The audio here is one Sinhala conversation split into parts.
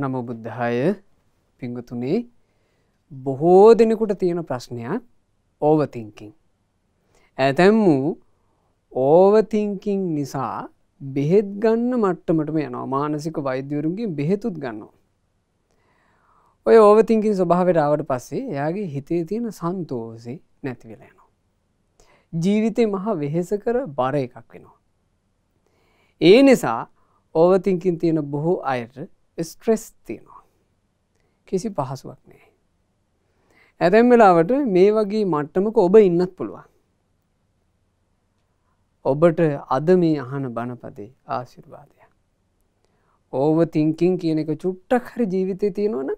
නම බුද්ධාය පිංගතුනේ බොහෝ දෙනෙකුට තියෙන ප්‍රශ්නයක් ඕවතිංකින්. ඇතැම් වූ ඕවතිංකින් නිසා බෙහෙත් ගන්න මට්ටමටම යන මානසික වෛද්‍යවරුන්ගේ බෙහෙතුත් ගන්නවා. ඔය ඕවතිංකින් ස්වභාවට ආවට පස්සේ එයාගේ හිතේ තියෙන සන්තෝසි නැතිවෙලා යනවා. ජීවිතය මහා වෙහෙස කර බර එකක් වෙනවා. ඒ නිසා ඕවතිංකින් තියෙන බොහෝ අයට ස්ට්‍රෙස් තියෙනවා. කිසි පහසුවක් නෑ. ඇතැම් වෙලාවට මේ වගේ මට්ටමක ඔබ ඉන්නත් පුළුවන්. ඔබට අද මේ අහන බණපදේ ආශිර්වාදය. ඕව තිංකින් කියන එක චුට්ටක් හරි ජීවිතය තියෙනවන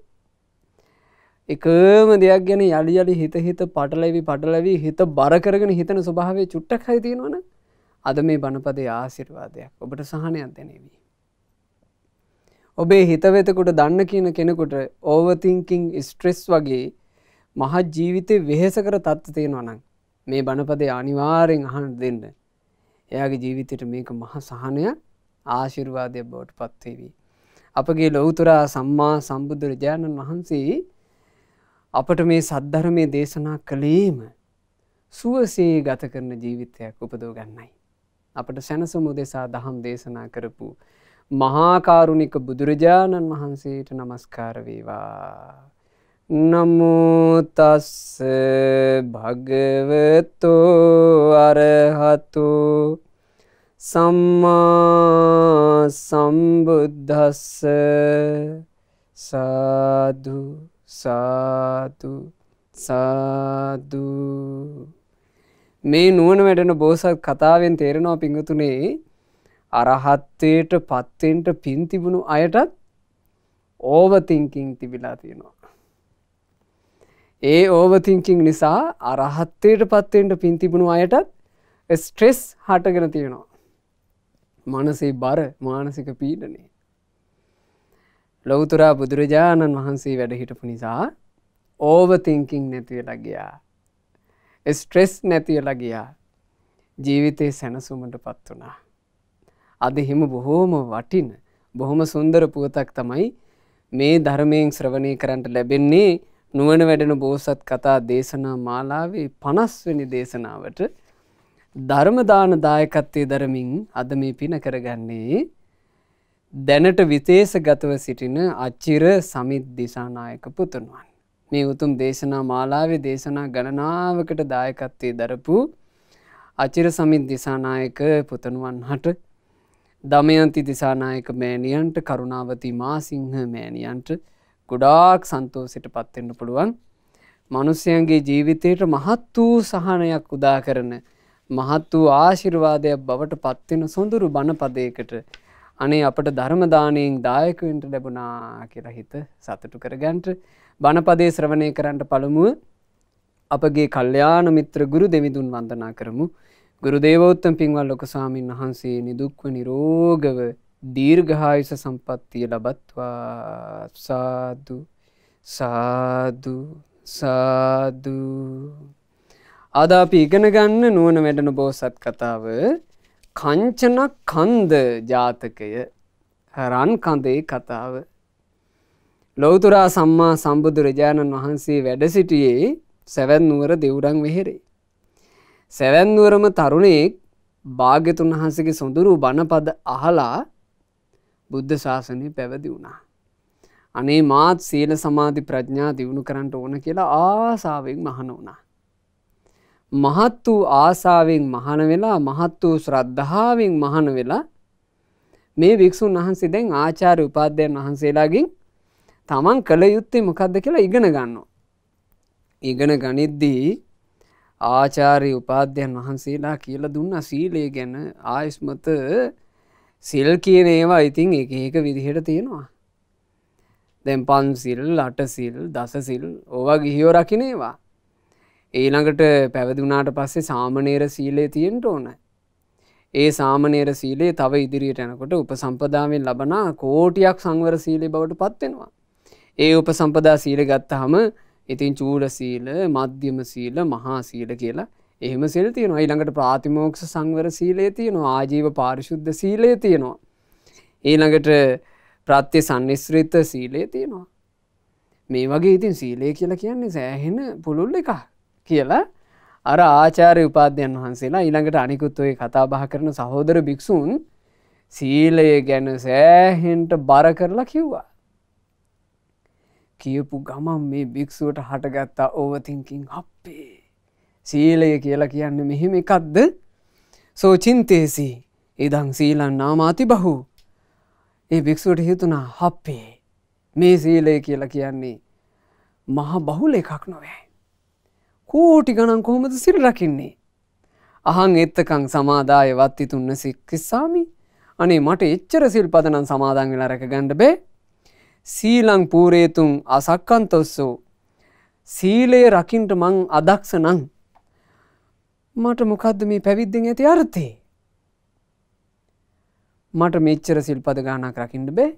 එකම දෙයක් ගැන යළි යළි හිත හිත පටලැවි පටලවී හිත බරකරගෙන හිතන ස්වභාවේ චුට්ටක් හරි තියෙනවන අද මේ බණපදේ ආසිරවාදයක් ඔබට සහනයක් දැනවී. ඔබේ හිතවෙතකුට දන්න කියන කෙනෙකුට ඕවතිංකින් ස්ට්‍රෙස් වගේ මහත් ජීවිතය වෙහෙසකර තත්ව තියෙනවනං මේ බණපදේ අනිවාරෙන් අහන් දෙන්න. එයාගේ ජීවිතයට මේක මහ සහනයක් ආශිර්වාදය බෝට් පත්වේවී. අපගේ ලොවතුරා සම්මා සම්බුදුරජාණන් වහන්සේ අපට මේ සද්ධරමය දේශනා කළේම සුවසේ ගත කරන ජීවිතයක් උපදෝ ගන්නයි. අපට සැනසුමු දෙසා දහම් දේශනා කරපු මහාකාරුණික බුදුරජාණන් වහන්සේට නමස්කාරවේවා. නමුතස්ස භගවතු අරහතු සම්මා සම්බුද්ධස්ස සාදු සාතු සාදු මේ නුවන වැඩන බෝසත් කතාවෙන් තේරෙනවා පිංගතුනේ අරහත්වයට පත්වෙන්ට පින් තිබුණු අයටත් ඕවතිංකින් තිබිලා තියෙනවා. ඒ ඕවතිංකින් නිසා අරහත්වයට පත්වෙන්ට පින් තිබුණු අයටත් ස්ට්‍රෙස් හටගෙන තියෙනවා. මනසේ බර මානසික පීඩනේ. ලොවතුරා බුදුරජාණන් වහන්සේ වැඩහිටපු නිසා ඕවතිංකින් නැතිවෙලා ගියා. ස්ට්‍රෙස් නැතිවෙලා ගියා ජීවිතය සැනසුමට පත් වනා. අද හිම බොහෝම වටින බොහොම සුන්දර පුවතක් තමයි මේ ධර්මයෙන් ශ්‍රවණය කරන්නට ලැබෙන්නේ නුවන වැඩෙන බෝසත් කතා දේශනා මාලාවේ පනස්වනි දේශනාවට ධර්මදාන දායකත්වය දරමින් අද මේ පින කරගන්නේ දැනට විතේස ගතව සිටින අච්චිර සමිත් දිසානායක පුතුණුවන්. මේ උතුම් දේශනා මාලාවේ දේශනා ගණනාවකට දායකත්වය දරපු අචිර සමිත් දිසානායක පුතනුවන් හට දමයන්ති තිසානායක මෑණියන්ට කරුණාවති මාසිංහ මෑණියන්ට ගොඩාක් සන්තෝසිට පත්වෙන්න පුළුවන්. මනුස්්‍යයන්ගේ ජීවිතයට මහත් වූ සහනයක් උදා කරන මහත් වූ ආශිර්වාදයක් බවට පත්වෙන සොඳුරු බණපදයකට අනේ අපට ධර්මදානයෙන් දායකවෙන්ට ලැබුණා කියරහිත සතටු කරගැන්ට බණපදේ ශ්‍රවණය කරන්නට පළමුුව අපගේ කල්්‍යයාන මිත්‍ර ගුරු දෙවිදුන් වන්දනා කරමු. ගුරු දේවෝත්තම් පින්වල් ලොක ස්වාමීන් වහන්සේ නිදුක්ව නිරෝගව දීර්ඝායුෂ සම්පත්තිය ලබත්වා සාදු සාදු සාදු අද අපි ඉගෙන ගන්න නුවණ වැඩන බෝසත් කතාව කංචන කන්ද ජාතකය රන් කඳේ කතාව ලෞතුරා සම්මා සම්බුදුරජාණන් වහන්සේ වැඩ සිටියේ සැවැත් නුවර දෙවුරන් වෙහෙරේ සැවැන්නුවරම තරුණයෙක් භාග්‍යතුන් වහන්සගේ සොඳුරු බණපද අහලා බුද්ධ ශාසනය පැවදි වුණා. අනේ මාත් සීල සමාධි ප්‍රඥා දියුණු කරන්නට ඕන කියලා ආසාාවෙන් මහන වුණා. මහත් වූ ආසාාවෙන් මහන වෙලා මහත් වූ ශ්‍රද්ධාවෙන් මහන වෙලා මේ භික්‍ෂූන් වහන්සේ දැන් ආචාර උපාධ්‍යයන් වහන්සේලාගින් තමන් කළ යුත්තේ මොකක්ද කියලා ඉගෙන ගන්න. ඉගෙන ගනිද්දී ආචාරය උපාධ්‍යයන් වහන්සේලා කියලා දුන්න සීලේ ගැන ආයුස්මත සිල් කියන ඒවා ඉතින් එක ඒක විදිහට තියෙනවා. දැන් පන්සිල් අටසිල් දසසිල් ඕවා ගිහිෝ රකිනේවා. ඊළඟට පැවදුනාට පස්සේ සාමනේර සීලේ තියෙන්ට ඕන. ඒ සාමනේර සීලේ තව ඉදිරියට යනකොට උපසම්පදාවෙන් ලබනා කෝටියක් සංවර සීලේ බවට පත්වෙනවා. ඒ උපසම්පදා සීල ගත්තහම ඉතින් චූඩ සීල මධ්‍යම සීල මහා සීල කියලා එහෙම සිල් තියෙනවා ඊළඟට ප්‍රාතිමෝක්ෂ සංවර සීලේ තියෙනවා ආජීව පාරිශුද්ධ සීලේ තියෙනවා. ඊළඟට ප්‍රත්‍ය සන්නිස්ශ්‍රිත සීලේ තියෙනවා. මේ වගේ ඉතින් සීලේ කියලා කියන්නේ සෑහෙන පුළුල් එක කියලා අර ආචාරය උපාධ්‍යයන් වහන්සේලා ඊළඟට අනිකුත් ඔය කතා බහ කරන සහෝදර භික්‍ෂූන් සීලය ගැන සෑහෙන්ට බර කරලා කිව්වා. කියපු ගමන් මේ භික්‍ෂුවට හටගත්තා ඕවතිංකින් අප්පේ සීලය කියලා කියන්න මෙහෙම එකක්ද සෝචින්තේසි ඉදං සීලන් නාමාති බහු ඒ භික්‍ෂුවට හිතුනා හප්පේ මේ සීලය කියලා කියන්නේ මහා බහුල එකක් නොවෑ. කෝටි ගණන් කොහොමද සිල් රකින්නේ. අහන් එත්තකං සමාදාය වත්තිතුන්න සික්කිස්සාමි අනේ මට එච්චර සිල් පදනම් සමාදන් වෙලා රැක ගණ්ඩ බේ සීලං පූරේතුන් අසක්කන්තොස්සෝ සීලයේ රකින්ට මං අදක්ෂ නං මට මොකක්ද මේ පැවිද්දෙන් ඇති අර්ථේ මට මෙච්චර සිල්පද ගානක් රකිින්ට බේ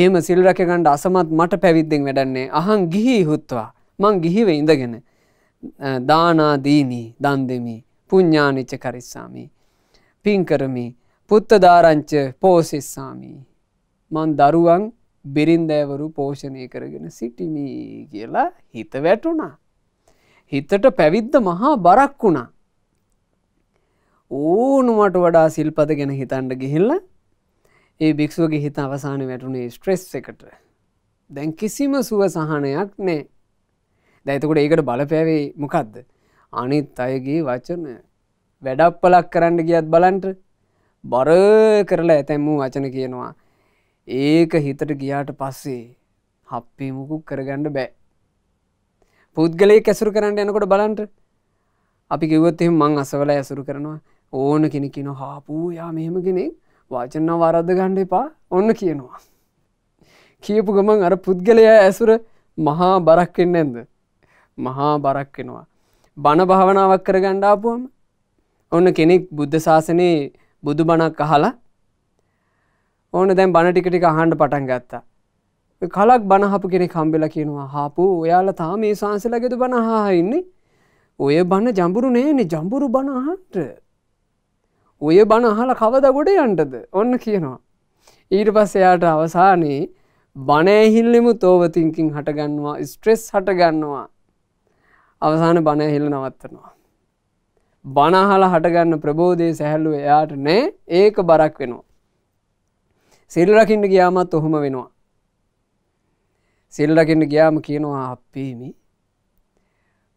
ඒම සිල්රකගණ්ඩ අසමත් මට පැවිද්දෙන් වැඩන්නේ අහන් ගිහි හුත්වා මං ගිහිව ඉඳගෙන දානාදීනී දන් දෙමි පුඤ්ඥානිච්ච කරිස්සාමි පින්කරමි පුත්තධාරංච පෝසිස්සාමී මන් දරුවන් බිරින්දෑවරු පෝෂණය කරගෙන සිටිමි කියලා හිත වැටුණා. හිතට පැවිද්ද මහා බරක් වුණා. ඕනුමට වඩා සිල්පද ගැන හිතන්ඩ ගිහිල්ල ඒ භික්ෂුවගේ හිත අවසාන වැටුනේ ස්ට්‍රෙස් එකට දැන් කිසිම සුව සහනයක් නෑ දැතකොට ඒකට බලපෑවේ මොකක්ද අනිත් අයගේ වචන වැඩප්පලක් කරන්න ගියත් බලන්ට බර කරලා ඇතැම් වූ වචන කියනවා ඒක හිතට ගියාට පස්සේ හප්පිමුකුක් කරගන්න බෑ. පුද්ගලයේ කැසුරු කරන්න යනකොට බලන්ට අපි කිවත්තෙම මං අසවල ඇසුරු කරනවා ඕන කෙනෙකින හාපූ යා මෙහෙම කෙනෙක් වාචන වරද්ද ගණ්ඩ එපා ඔන්න කියනවා. කියපු ගමන් අර පුද්ගලයා ඇසුර මහා බරක්කෙන්න්න ඇද මහා බරක්කෙනවා. බණ භාවනාවක් කර ගණ්ඩාපුුවම ඔන්න කෙනෙක් බුද්ධ ශාසනයේ බුදු බණක් අහලා ඕන දැන් බණ ටික ටික අහන්ඩ පටන් ගත්තා. කලක් බණහපු කෙනෙ කම්බෙල කියනවා හාපු ඔයාල තාම මේ සංසලගෙතු බණහා ඉන්නේ ඔය බණ ජඹුරු නේනෙ ජම්බුරු බණහන්ට ඔය බණ අහල කවද ගොඩ යන්ටද ඔන්න කියනවා. ඊට පස් එයාට අවසානයේ බනෑහිල්ලෙමු තෝවතිංකින් හටගන්නවා ස්ට්‍රෙස් හටගන්නවා අවසාන බනෑහිල්ල නවත්තනවා. බනහල හටගන්න ප්‍රබෝධය සැහැල්ලුව එයාට නෑ ඒක බරක් වෙනවා. සිල්ලකින්ට ගියාමත් ඔහොම වෙනවා. සිල්ලකින්ට ගියාම කියනවා අපේමි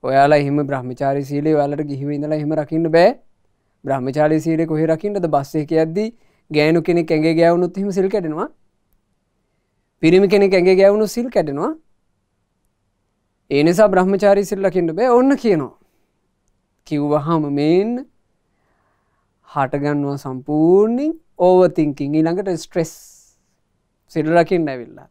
ඔයාලා හිම බ්‍රහ්මචාරි සීලේ වලට ගිහිව ඉඳලා හිම රකින්න බෑ බ්‍රහ්මචාලි සීලෙ කොහෙ රකින්නට බස්සේ කියද්දී ගෑනු කෙනෙක් ඇගේ ගෑවුණුත් හිම සිල් කැඩෙනවා පිරිමි කෙනෙක් ඇගේ ගෑවුණු සිල් කැඩෙනවා ඒ නිසා බ්‍රහ්මචාරි සිල්ලකින්ට බෑ ඔන්න කියනවා කිව්වහම මෙන් හටගන්නවා සම්පූර්ණින් ඕවතිංකින් ඊළඟට ස්ට්‍රෙස් සිල්ලකින් නැවිල්ලා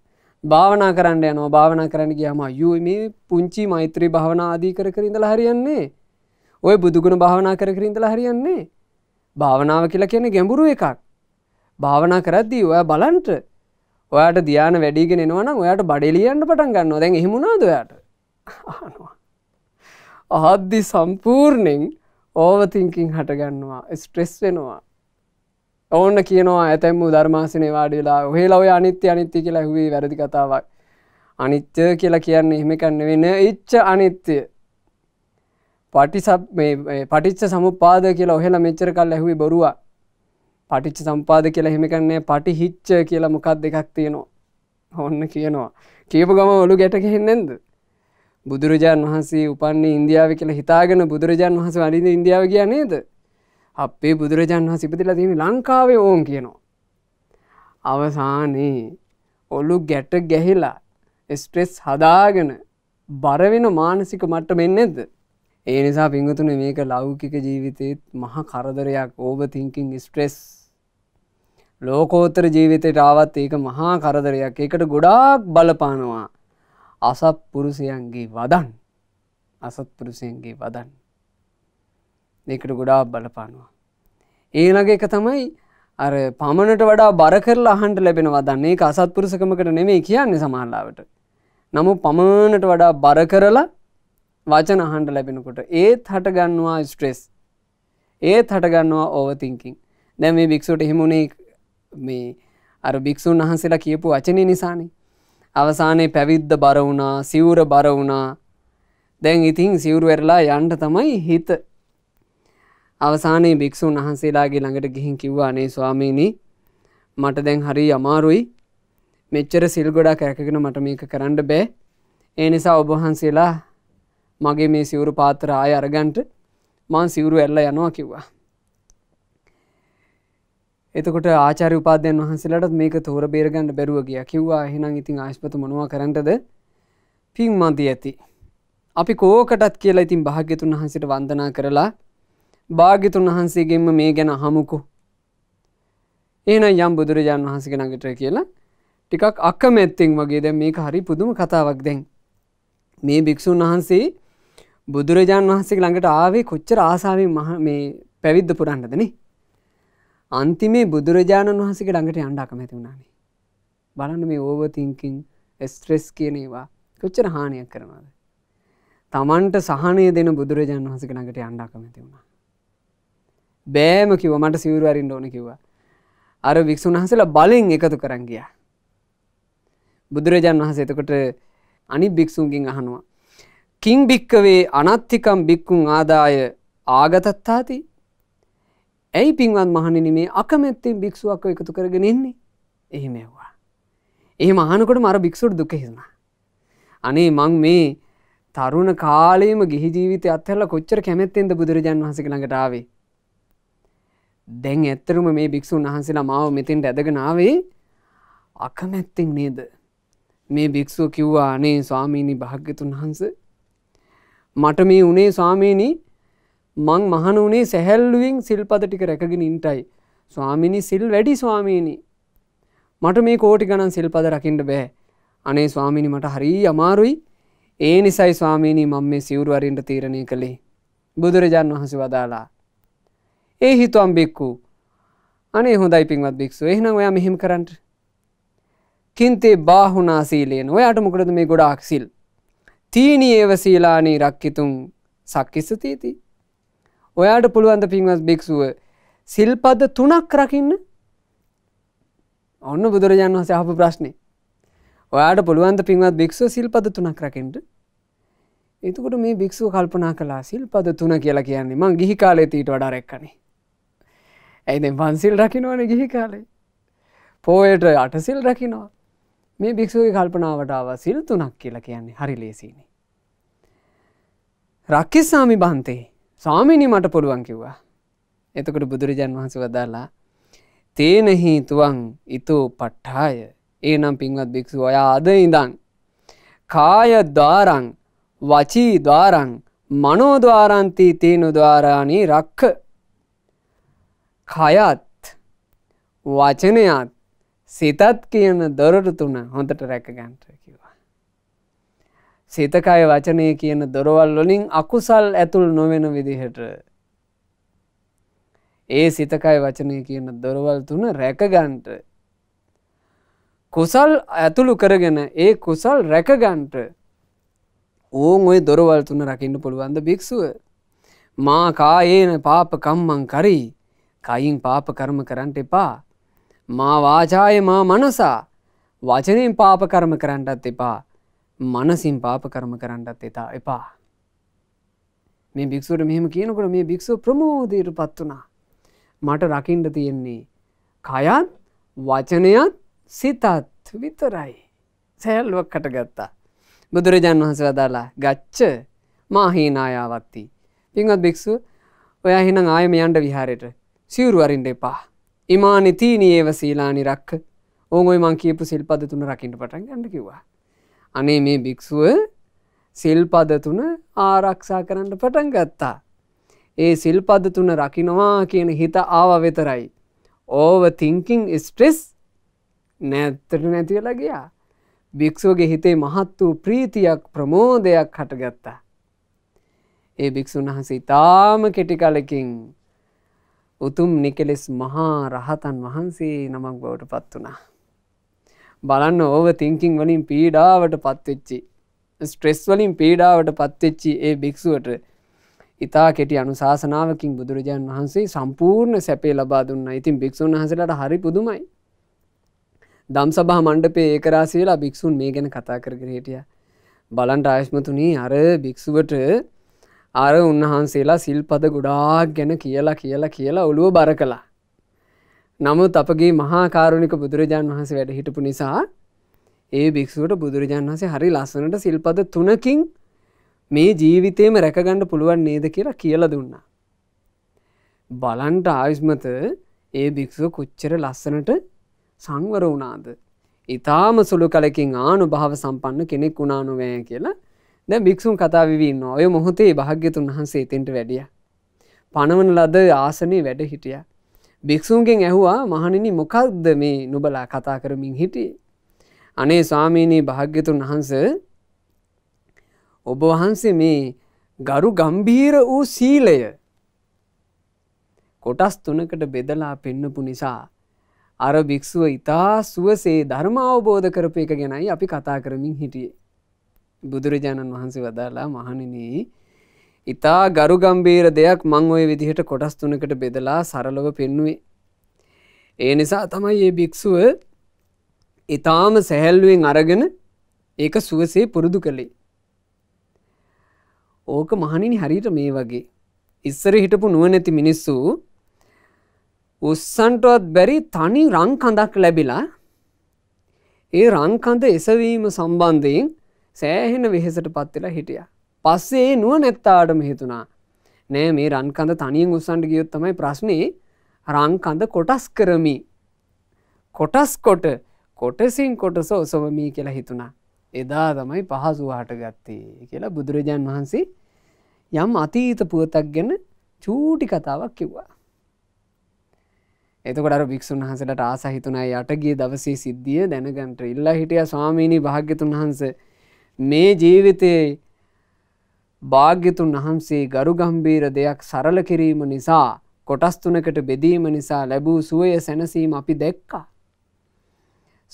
භාවනා කරන්න යනවා භාවනා කරන්න ගියම යු මේ පුංචි මෛත්‍රී භාවනා ආදී කර කරින්දල හරියන්නේ ඔය බුදුගුණ භාවනා කර කරින්දල හරියන්නේ භාවනාව කියලා කියන්නේ ගැඹුරු එකක් භාවනා කරද්දී ඔය බලන්ට ඔයාට ධ්‍යාන වැඩිගෙන එනවනම් ඔයාට බඩෙලියන්න පටන් ගන්නවා දැන් එහෙමුණාද ඔයාට අහද්දි සම්පූර්ණයෙන් ඕවතිංකින් හටගන්නවා ස්ට්‍රෙස් වෙනවා ඔවන්න කියනවා ඇතැම් වූ ධර්මාසනය වාඩිලා ඔහේ ලව අනිත්‍ය අනිත්‍ය කියලා හුවේ වැරදි කතාවක් අනිත්‍ය කියලා කියන්න එහෙමකන්න වෙන ඉච්ච අනිත්‍ය පටිසප් පටිච්ච සමුපාද කියලා ඔහෙලා මෙච්චර කල් ඇහුවේ බොරුවා පටිච්ච සම්පාද කියලා හෙමිකන්නේ පටි හිච්ච කියලා මොකක් දෙකක් තියෙනවා ඔන්න කියනවා කියපු ගම ඔලු ගැටකෙහෙන්නෙන්ද බුදුරජාණන් වහන්සේ උපන්නේ ඉන්දියාව කියලා හිතාගෙන බුදුරජාණන් වහස වනිද ඉන්දියාව කිය නේද අපේ බුදුරජන් වහ සිපතිල තියෙන ලංකාවේ ඕන් කියනවා. අවසානයේ ඔලු ගැට ගැහිලා ස්ට්‍රෙස් හදාගෙන බරවෙන මානසික මට්ට මෙන්නෙද. ඒ නිසා පිංගතුන මේක ලෞකික ජීවිතයත් මහ කරදරයක් ඕබ තිංකින් ස්ට්‍රෙස් ලෝකෝත්තර ජීවිතයට ආවත් ඒක මහා කරදරයක් ඒකට ගොඩාක් බලපානවා අසත්පුරුෂයන්ගේ වදන් අසත්පුරුෂයන්ගේ වදන් මේකට ගොඩා බලපානවා. ඒනගේ එක තමයි අර පමණට වඩා බර කරලා අහන්ට ලැබෙනවා දන්නේ එක අසත්පුරුසකමකට නෙමේ කියන්නේ සමහල්ලාවට. නමු පමණට වඩා බර කරලා වචන අහන්ට ලැබෙනකොට ඒත් හටගන්නවා ස්ට්‍රෙස් ඒත් හටගන්නවා ඕවතිංකින් දැ මේ භික්‍ෂුට හිමුණේ මේ අර භික්‍ෂූන් වහන්සේලා කියපු වචනය නිසානේ අවසානයේ පැවිද්ද බර වුණා සිවුර බර වුණා දැන් ඉතින් සිවුරු වෙරලා යන්ට තමයි හිත අවසානයේ භික්‍ෂූන් වහන්සේලාගේ ළඟට ගිහින් කිව්වානේ ස්වාමීණී මට දැන් හරි අමාරුයි මෙච්චර සිල් ගොඩා කැරකගෙන මට මේක කරන්න බෑ ඒ නිසා ඔබහන්සේලා මගේ මේ සිවුරු පාතර ආය අරගන්ට මාන් සිවුරු ඇල්ල යනවා කිව්වා. එතකොට ආචාර උපාදයන් වහන්සේලටත් මේක තෝර බේරගන්න බැරුව ගිය කිව්වා එහෙනම් ඉතින් ආශ්පතු මනවා කරටද පින් මන්දී ඇති. අපි කෝකටත් කියලා ඉතින් භාග්‍යතුන් වහන්සට වන්දනා කරලා භාගිතුන් වහන්සේගෙන්ම මේ ගැන හමුකු. එන යම් බුදුරජාණන් වහන්සක නගට කියලා ටිකක් අක්කමැත්තිෙන් වගේ දැ මේක හරි පුදුම කතාවක් දැන්. මේ භික්‍ෂූන් වහන්සේ බුදුරජාණන් වහන්සේ ළඟට ආවේ කොච්චර ආසාාවෙන් මහ මේ පැවිද්ධ පුරන්නදන. අන්තිමේ බුදුරජාණන් වහන්සේ ළඟට අන්ඩාක මැති වුණානේ. බලන්න මේ ඕවතිංකින් ස්ට්‍රෙස් කියනේවා කොච්චර හානියක් කරනවාද. තමන්ට සහනය දෙන බුදුරජාණන් වහසක ළඟට අන්ඩාක මැති වුණා. බෑම කිව මට සිවරුවරින් ඕන කිව්වා අර වික්ෂුන් වහසල බලෙන් එකතු කරන් ගිය බුදුරජාණන් වහස එතකොට අනි භික්‍ෂූන්ගින් අහනවා කින් භික්කවේ අනත්තිකම් බික්කුන් ආදාය ආගතත්තාති ඇයි පින්වත් මහනිනි මේ අකමැත්තෙන් භික්ෂුවක්ව එකතු කරගෙන එන්නේ එහෙම ඇවා එහ මහනකොට මර භික්ෂුට දුක හිෙන අනේ මං මේ තරුණ කාලේම ගිහිජීවිත අත්හල කොච්චර කැමැත්තෙන්ද බුදුරජාන් වහසක ළඟටාවේ දැන් ඇත්තරම මේ භික්‍ෂූන් වහන්සේලා මාව මෙතින්ට ඇදගෙනාවේ අකමැත්තෙන් නේද මේ භික්‍ෂුව කිව්වා අනේ ස්වාමීණි භාග්‍යතුන් වහන්ස මට මේ උනේ ස්වාමීණී මං මහන වනේ සැහැල්ලුවෙන් සිල්පද ටික රැකගෙන ඉන්ටයි. ස්වාමිනි සිල් වැඩි ස්වාමීණි. මට මේ කෝටි ගණන් සිල්පද රකිින්ට බෑ. අනේ ස්වාමිනි මට හරී අමාරුයි ඒ නිසයි ස්වාමීණී මං මේ සිවරුවරින්ට තීරණය කළේ. බුදුරජාන් වහස වදාලා. ඒ හිතුවම් බික්කු අනේ හොඳයි පින්වත් භික්ෂුව එහනම් ඔයා මෙහෙම කරන්නට කින්තේ බාහුනා සීලයෙන් ඔයාට මොකටද මේ ගොඩාක් සිල් තීනී ඒව සීලානී රක්කිතුන් සක්කිස්සතීති ඔයාට පුළුවන්ද පින්වත් භික්ෂුව සිල්පද තුනක් රකින්න ඔන්න බුදුරජාන් වහස හපු ප්‍රශ්නය ඔයාට පුළුවන්ද පින්වත් භික්ෂුව සිල්පද තුනක් රකින්ට එතකොට මේ භික්ෂුව කල්පනා කලා සිල්පද තුන කියලා කියන්නේ මං ගිහි කාලේ තීට වඩා රැක්කනේ ඇයිද පන්සිල් රකිනවන ගිහි කාලේ. පෝයට අටසිල් රකිනවා මේ භික්‍ෂූගේ කල්පනාවටාව සිල් තුනක් කියලා කියන්නේ හරි ලේසිනි. රක්කිස්සාමි බන්තේ සාමිනි මට පුළුවන් කිව්වා. එතකොට බුදුරජන් වහන්ස වදාලා තේනහි තුවන් ඉතු පට්ඨාය ඒනම් පින්වත් භික්‍ෂු ඔයා අද ඉඳං. කාය ද්වාරං වචී ද්වාරං මනෝදවාරන්තී තේනු ද්වාරාණී රක්ක කයත් වචනයත් සිතත් කියන දොරට තුන හොඳට රැකගන්ට කිවා. සිතකය වචනය කියන දොරවල් වලින් අකුසල් ඇතුල් නොවෙන විදිහට ඒ සිතකයි වචනය කියන දොරවල් තුන රැකගන්ට කුසල් ඇතුළු කරගෙන ඒ කුසල් රැකගන්ට ඕන් ඔය දොරවල් තුන රකින්න පුළුවන්ද භික්ෂුව මා කායේන පාපකම්මං කරී කයින් පාප කර්ම කරන්නට එපා. මා වාජාය මා මනසා වචනයෙන් පාප කර්ම කරන්නටත් එපා මනසින් පාප කර්ම කරන්නටත් එතා එපා. මේ භික්ෂුවට මෙහම කියනකට මේ භික්ෂු ප්‍රමෝදීර පත් වනා. මට රකිින්ට තියෙන්නේ. කයත් වචනයත් සිතත් විතරයි. සැල්ුවක් කටගත්තා. බුදුරජාන් වහස වදාලා ගච්ච මාහීනායාවත්ති. පින්වත් භික්ෂු ඔයා හිනම් ආයම යන්ඩ විහාරයට සිවරුවරින්ට එපා. ඉමානතිීනයේව සීලානි රක්ක ඕගොයි මං කියපු සිල්පද තුන රකිට පටන් ගඩ කිවා. අනේ මේ භික්‍ෂුව සිල්පද තුන ආරක්ෂා කරන්න පටන් ගත්තා. ඒ සිල්පද තුන රකිනවා කියන හිත ආව වෙතරයි. ඕව තිංකින් ස්ට්‍රෙස් නැත්තට නැතිවෙලා ගියා. භික්‍ෂුවගේ හිතේ මහත් වූ ප්‍රීතියක් ප්‍රමෝදයක් හටගත්තා. ඒ භික්‍ෂුන් වහස ඉතාම කෙටි කලකින් උතුම් නිකෙලෙස් මහා රහතන් වහන්සේ නමක් බවට පත් වනා. බලන්න ඕව තිංකින් වලින් පීඩාවට පත්වෙච්චි. ස්ට්‍රෙස් වලින් පීඩාවට පත්වෙච්චි ඒ භික්‍ෂුවට ඉතා කෙටි අනුශාසනාවකින් බුදුරජාණන් වහන්සේ සම්පූර්ණ සැපේ ලබා දුන්න ඉතින් භික්‍ෂූන් වහසලට හරි පුදුමයි. දම් සබහ මණ්ඩපේ ඒකරාසියලා භික්‍ෂූන් මේ ගැන කතා කරගර හිටිය. බලන්ට ආයශ්මතුනී අර භික්‍ෂුවට අර උන්වහන්සේලා සිල්පද ගොඩාක් ගැන කියලා කියලා කියලා ඔළුව බර කළා. නමුත් අපගේ මහාකාරුණික බුදුරජාන් වහස වැඩ හිටපු නිසා ඒ භික්ෂුවට බුදුරජාන් වහසේ හරි ලස්සනට සිල්පද තුනකින් මේ ජීවිතයම රැකගණ්ඩ පුළුවන් නේද කියලා කියල දුන්නා. බලන්ට ආයුස්මත ඒ භික්ෂුව කොච්චර ලස්සනට සංවර වුණාද. ඉතාම සුළු කලකින් ආනු භාව සම්පන්න කෙනෙක් වුණානුවය කියලා දැ භික්ෂූන් කතාවිවන්න ඔය මොහොතේ භාග්‍යතුන් වහන්සේ තෙන්ට වැඩිය. පණවන ලද ආසනය වැඩ හිටිය. භික්‍ෂූන්ගෙන් ඇහුවා මහනිනි මොකක්ද මේ නුබලා කතා කරමින් හිටිය. අනේ ස්වාමීනී භාග්‍යතුන් වහන්ස ඔබ වහන්සේ මේ ගරු ගම්බීර වූ සීලය කොටස් තුනකට බෙදලා පෙන්නපු නිසා අර භික්‍ෂුව ඉතා සුවසේ ධර්ම අවබෝධ කරපය එක ගැනයි අපි කතා කරමින් හිටියේ. බුදුරජාණන් වහන්සේ වදාලා මහනිනී ඉතා ගරු ගම්බීර දෙයක් මං ඔය විදිහට කොටස් තුනකට බෙදලා සරලව පෙන්නුවේ. ඒ නිසා තමයි ඒ භික්‍ෂුව ඉතාම සැහැල්ලුවෙන් අරගෙන ඒක සුවසේ පුරුදු කළේ. ඕක මහනිනි හරිට මේ වගේ. ඉස්සර හිටපු නුවනැති මිනිස්සු උස්සන්ටුවත් බැරි තනි රංකඳක් ලැබිලා ඒ රංකඳ එසවීම සම්බන්ධයෙන් සෑහෙන වෙහෙසට පත්වෙලා හිටිය. පස්සේ නුව නැත්තාටම හිතුනා. නෑ මේ රන්කඳ තනියෙන් උසන්ට ගියොත් තමයි ප්‍රශ්නේ රංකඳ කොටස් කරමි. කොටස් කොට කොටසින් කොටස ඔසවමී කියලා හිතුනා. එදා තමයි පහසුවාට ගත්තේ කියලා බුදුරජාන් වහන්සේ යම් අතීත පුවතක් ගැන චූටි කතාවක් කිව්වා. එතකොට භික්ෂන් වහසට ආසහිතුනා යටගේ දවසේ සිද්ධිය දැනගන්ට ඉල්ලා හිටිය ස්වාමීණී භාග්‍යතුන් වහන්සේ මේ ජීවිතයේ භාග්‍යතුන් වහන්සේ ගරු ගම්බීර දෙයක් සරල කිරීම නිසා කොටස්තුනකට බෙදීම නිසා ලැබූ සුවය සැනසීම අපි දැක්කා.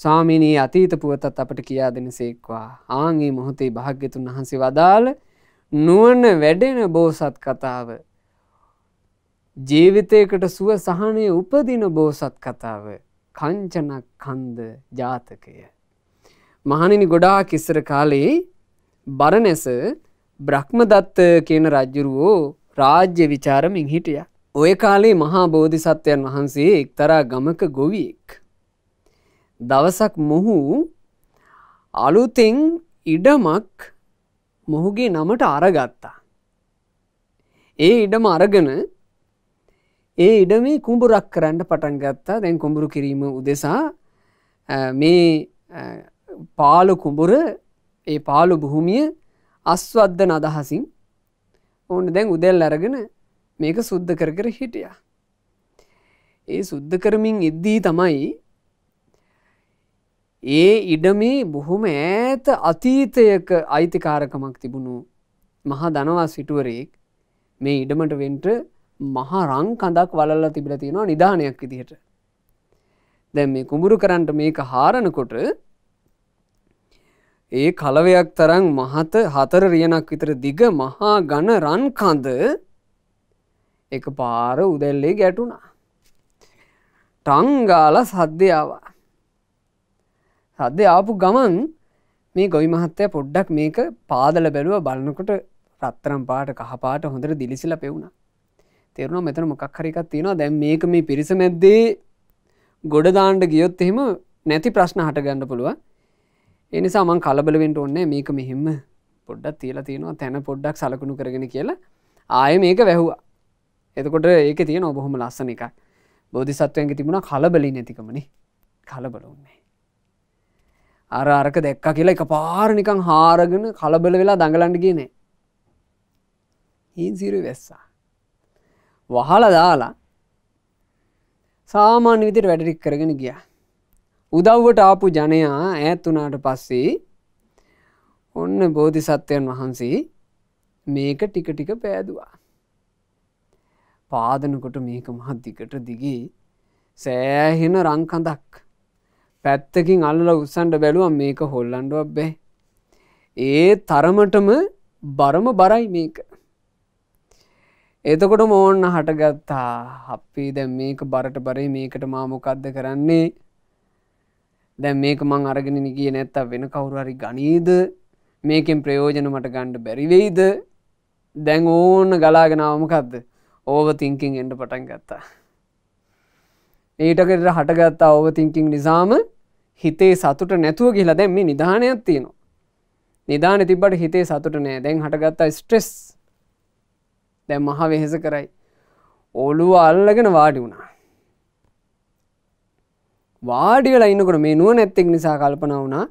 ස්වාමිනී අතීත පුවතත් අපට කියා දෙන සේක්වා ආංගේ මොහොතේ භාග්‍යතුන් වහන්සේ වදාළ නුවන වැඩෙන බෝසත් කතාව. ජීවිතයකට සුව සහනය උපදින බෝසත් කතාව කංචනක් කන්ද ජාතකය. මහනිනි ගොඩාක් ඉස්සර කාලේ බරණැස බ්‍රහ්මදත්ත කියන රජ්ජුරුවෝ රාජ්‍ය විචාරමින් හිටිය. ඔය කාලේ මහා බෝධිසත්වයන් වහන්සේ එක්තරා ගමක ගොවියෙක්. දවසක් මොහු අලුතෙන් ඉඩමක් මොහුගේ නමට අරගත්තා. ඒ ඉඩම අරගෙන ඒ ඉඩමේ කුඹුරක් කරන්න පටන් ගත්තා දැන් කුඹුරු කිරීම උදෙසා මේ පාලු කුඹුර ඒ පාලු බොහොමිය අස්වද්ධ නදහසින් ඕන්න දැන් උදැල් අරගෙන මේක සුද්ධ කර කර හිටිය. ඒ සුද්ධ කරමින් ඉද්දී තමයි ඒ ඉඩමේ බොහොම ඈත අතීතයක අයිතිකාරකමක් තිබුණු මහා දනවා සිටුවරයෙක් මේ ඉඩමට වෙන්ට මහා රං කඳක් වලල්ලා තිබිල තියෙනවා නිධානයක් විදිහට. දැන් මේ කුඹුරු කරන්ට මේක හාරණකොට ඒ කලවයක් තරං මහත හතර රියනක් විතර දිග මහා ගණ රන්කඳ එක පාර උදැල්ලේ ගැටුණා. ටංගාල සද්ධයාවා. සද්‍ය ආපු ගමන් මේ ගොයි මහත්තය පොඩ්ඩක් මේක පාදල බැලුව බලනකොට රත්තරම් පාට කහපාට හොඳට දිලිසිල පෙවුණ. තෙරුණ මෙතන මොකක්හරිකත් තියෙනවා දැන් මේක මේ පිරිස මැද්දේ ගොඩදාණ්ඩ ගියොත් එහෙම නැති ප්‍රශ්න හට ගන්න පුළුවන් එනිසා මං කලබලවෙන්ට ඔන්නේ මේක මෙහෙම පොඩ්ඩක් තියලා තියෙනවා තැන පොඩ්ඩක් සලකුණු කරගෙන කියලා ආය මේක වැැහ්වා එතකොට ඒක තියෙන ඔබොහොම ලස්සන එකක් බෝධිසත්වයන්ගේ තිබුණ කලබලි නැතිකමනි කලබල උන්නේ අර අරක දැක්ක කියලා එක පාරණිකං හාරගෙන කලබල වෙලා දඟලන්ඩ කියනේ හින්සිරු වෙස්සා වහල දාලා සාමාන්‍ය විදිර වැඩටික් කරගෙන ගියා උදව්වට ආපු ජනයා ඈත්තුනාට පස්සේ ඔන්න බෝධි සත්වයන් වහන්සේ මේක ටික ටික පෑදවා. පාදනකොට මේක මහත්දිකට දිගේ සෑහෙන රංකඳක් පැත්තකින් අල්ල උත්සන්ට බැලුවම් මේක හොල්ලන්ඩුවක් බෑ. ඒ තරමටම බරම බරයි මේක. එතකොට මෝන්න හටගත්තා අපි දැ මේක බරට බරේ මේකට මාමොකක්ද කරන්නේ දැ මේක මං අරගෙනනි කිය නැත්ත වෙන කවුරුහරි ගනීද මේකෙන් ප්‍රයෝජන මට ගණ්ඩ බැරිවෙයිද දැන් ඕන ගලාගෙනාවමකක්ද ඕව තිංකින් එන්ඩ පටන් ගත්තා. ඒටකට හටගත්තා ඕව තිංකින් නිසාම හිතේ සතුට නැතුව කියලා දැන් මේ නිධානයක් තියෙනවා. නිධාන තිබට හිතේ සතුට නෑ දැන් හටගත්තා ස්ට්‍රෙස් දැම් මහ වෙහෙස කරයි. ඔලු අල්ලගෙන වාඩි වුණා. වාඩිගලා ඉන්නකොට මේ නුව නැත්තෙක් නිසා කල්පන වුණා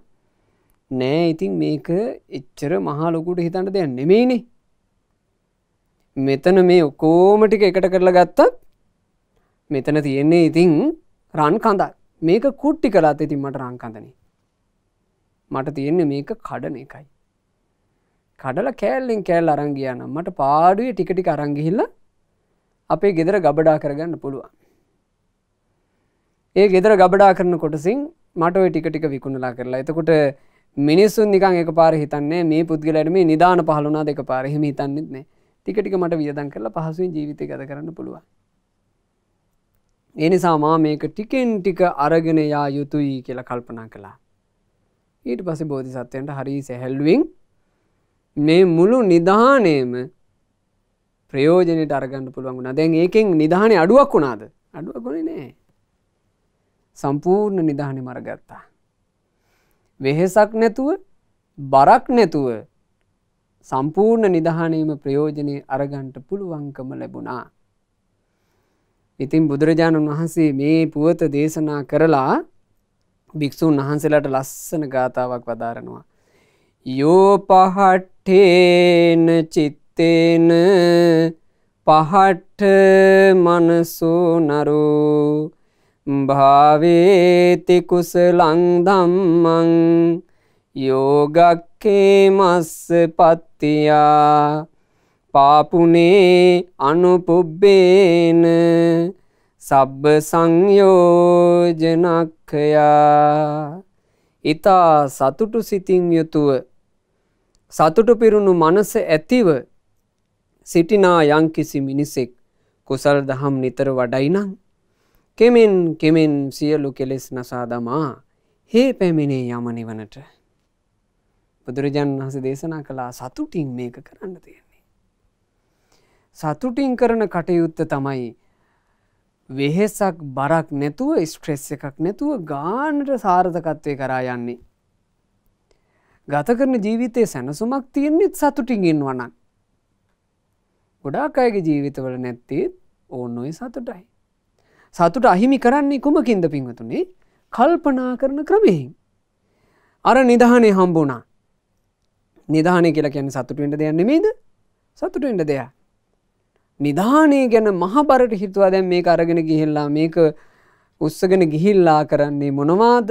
නෑ ඉතින් මේක එච්චර මහාලොකුට හිතන්න දෙයක් නෙමෙයිනේ මෙතන මේ ඔකෝමටික එකට කරලා ගත්තත් මෙතන තියෙන්නේ ඉතිං රන් කඳක් මේක කුට්ටි කලාත් ඉතින් මට රංකඳන මට තියෙන්නේ මේක කඩන එකයි කඩල කෑල්ලෙන් කෑල් අරංගියනම් මට පාඩුවේ ටිකටි අරංගිහිල්ල අපේ ගෙදර ගබඩා කරගන්න පුළුවන් ඒ ගෙදර ගබඩා කරන කොටසින් මට ඔය ටික ටික විකුණලා කරලා එතකොට මිනිස්සුන් නිකං එක පාර හිතන්නේ මේ පුද්ගලට මේ නිධාන පහලුනා දෙක පාරහෙම හිතන්නෙත් නෑ ටිකටික මට වියදන් කරලා පහසුවෙන් ජීවිතය ගත කරන්න පුළුවන්. එනිසා මා මේක ටිකෙන් ටික අරගෙන යා යුතුයි කියලා කල්පනා කළා. ඊට පස බෝධි සත්වයන්ට හරි සැහැල්ුවෙන් මේ මුළු නිධානයම ප්‍රයෝජනයට අරගන්න පුළුවන් වුණ දැන් ඒකෙන් නිධානය අඩුවක් වුණාද අඩුවක්ගොන නෑ සම්පූර්ණ නිධානය මරගත්තා. වෙහෙසක් නැතුව බරක් නැතුව සම්පූර්ණ නිධානීම ප්‍රයෝජනය අරගන්ට පුළුවන්කම ලැබුණා. ඉතින් බුදුරජාණන් වහන්සේ මේ පුවත දේශනා කරලා භික්‍ෂූන් වහන්සේලාට ලස්සන ගාථාවක් වදාරනවා. යෝපහට්ටේන චිත්තේන පහට්ට මනසු නරෝ භාවේති කුසලං ධම්මං යෝගක්කේ මස්ස පත්තියා පාපුනේ අනුපුබ්බේන සබ්බ සංයෝජනක්කයා ඉතා සතුටු සිතින් යුතුව සතුටු පිරුණු මනස ඇතිව සිටිනා යංකිසි මිනිසෙක් කුසල් දහම් නිතර වඩයිනං කෙමෙන් කෙමෙන් සියලු කෙලෙස් නසා දමා හේ පැමිණේ යම නිවනට. බුදුරජාණන් වහස දේශනා කළා සතුටින් මේක කරන්න තියෙන්නේ. සතුටින් කරන කටයුත්ත තමයි වෙහෙසක් බරක් නැතුව ස්ට්‍රෙස් එකක් නැතුව ගානට සාර්ථකත්වය කරා යන්නේ. ගත කරන ජීවිතය සැනසුමක් තියෙන්නෙත් සතුටින්ගෙන් වනක්. ගොඩාක් අයගේ ජීවිතවල නැත්තේත් ඕන්න ඔය සතුටයි. සතුට අහිමි කරන්නේ කුමකින්ද පිංහතුනේ කල්පනා කරන ක්‍රමෙහි. අර නිදහනේ හම්බුණා නිධානය කියලා කියන්න සතුටෙන්ට දෙයන්න මේද සතුටෙන්ට දෙයක්. නිධානය ගැන මහබරට හිතුවා දැන් මේ අරගෙන ගිහිල්ලා මේක උත්සගෙන ගිහිල්ලා කරන්නේ මොනවාද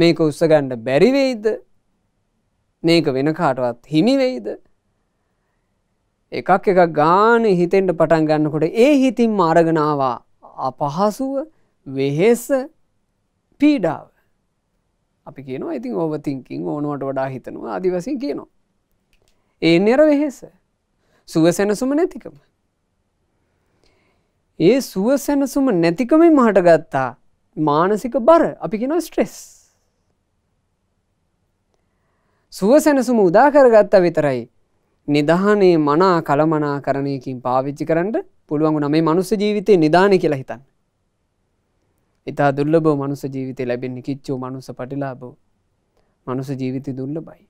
මේක උත්සගණ්ඩ බැරිවෙයිද මේක වෙන කාටවත් හිමිවෙයිද එකක් එක ගාන හිතෙන්ට පටන් ගන්නකොට ඒ හිතින් අරගෙනවා අපහසුව වෙහෙස පීඩාව අපි කියනවා ඉතින් ඕවතිංකින් ඕනුවට වඩා හිතනවා අදිවසින් කියනවා. ඒ නෙර වෙහෙස සුවසැනසුම නැතිකම. ඒ සුවසැනසුම නැතිකමින් මහට ගත්තා මානසික බර අපි කියෙන ස්ට්‍රෙස්. සුවසැනසුම උදාකරගත්තා විතරයි නිදහනේ මනා කළමනා කරණයකින් පාවිච්චි කරන්නට පුළුවන්ගු නමේ මනුස ජීවිතය නිධානය කියලා හිතන්න. ඉතා දුල්ලබෝ මනුස ජීවිතය ලැබෙන්නේ කිච්චෝ මනුස පටිලාබෝ මනුස ජීවිතය දුල්ල බයි.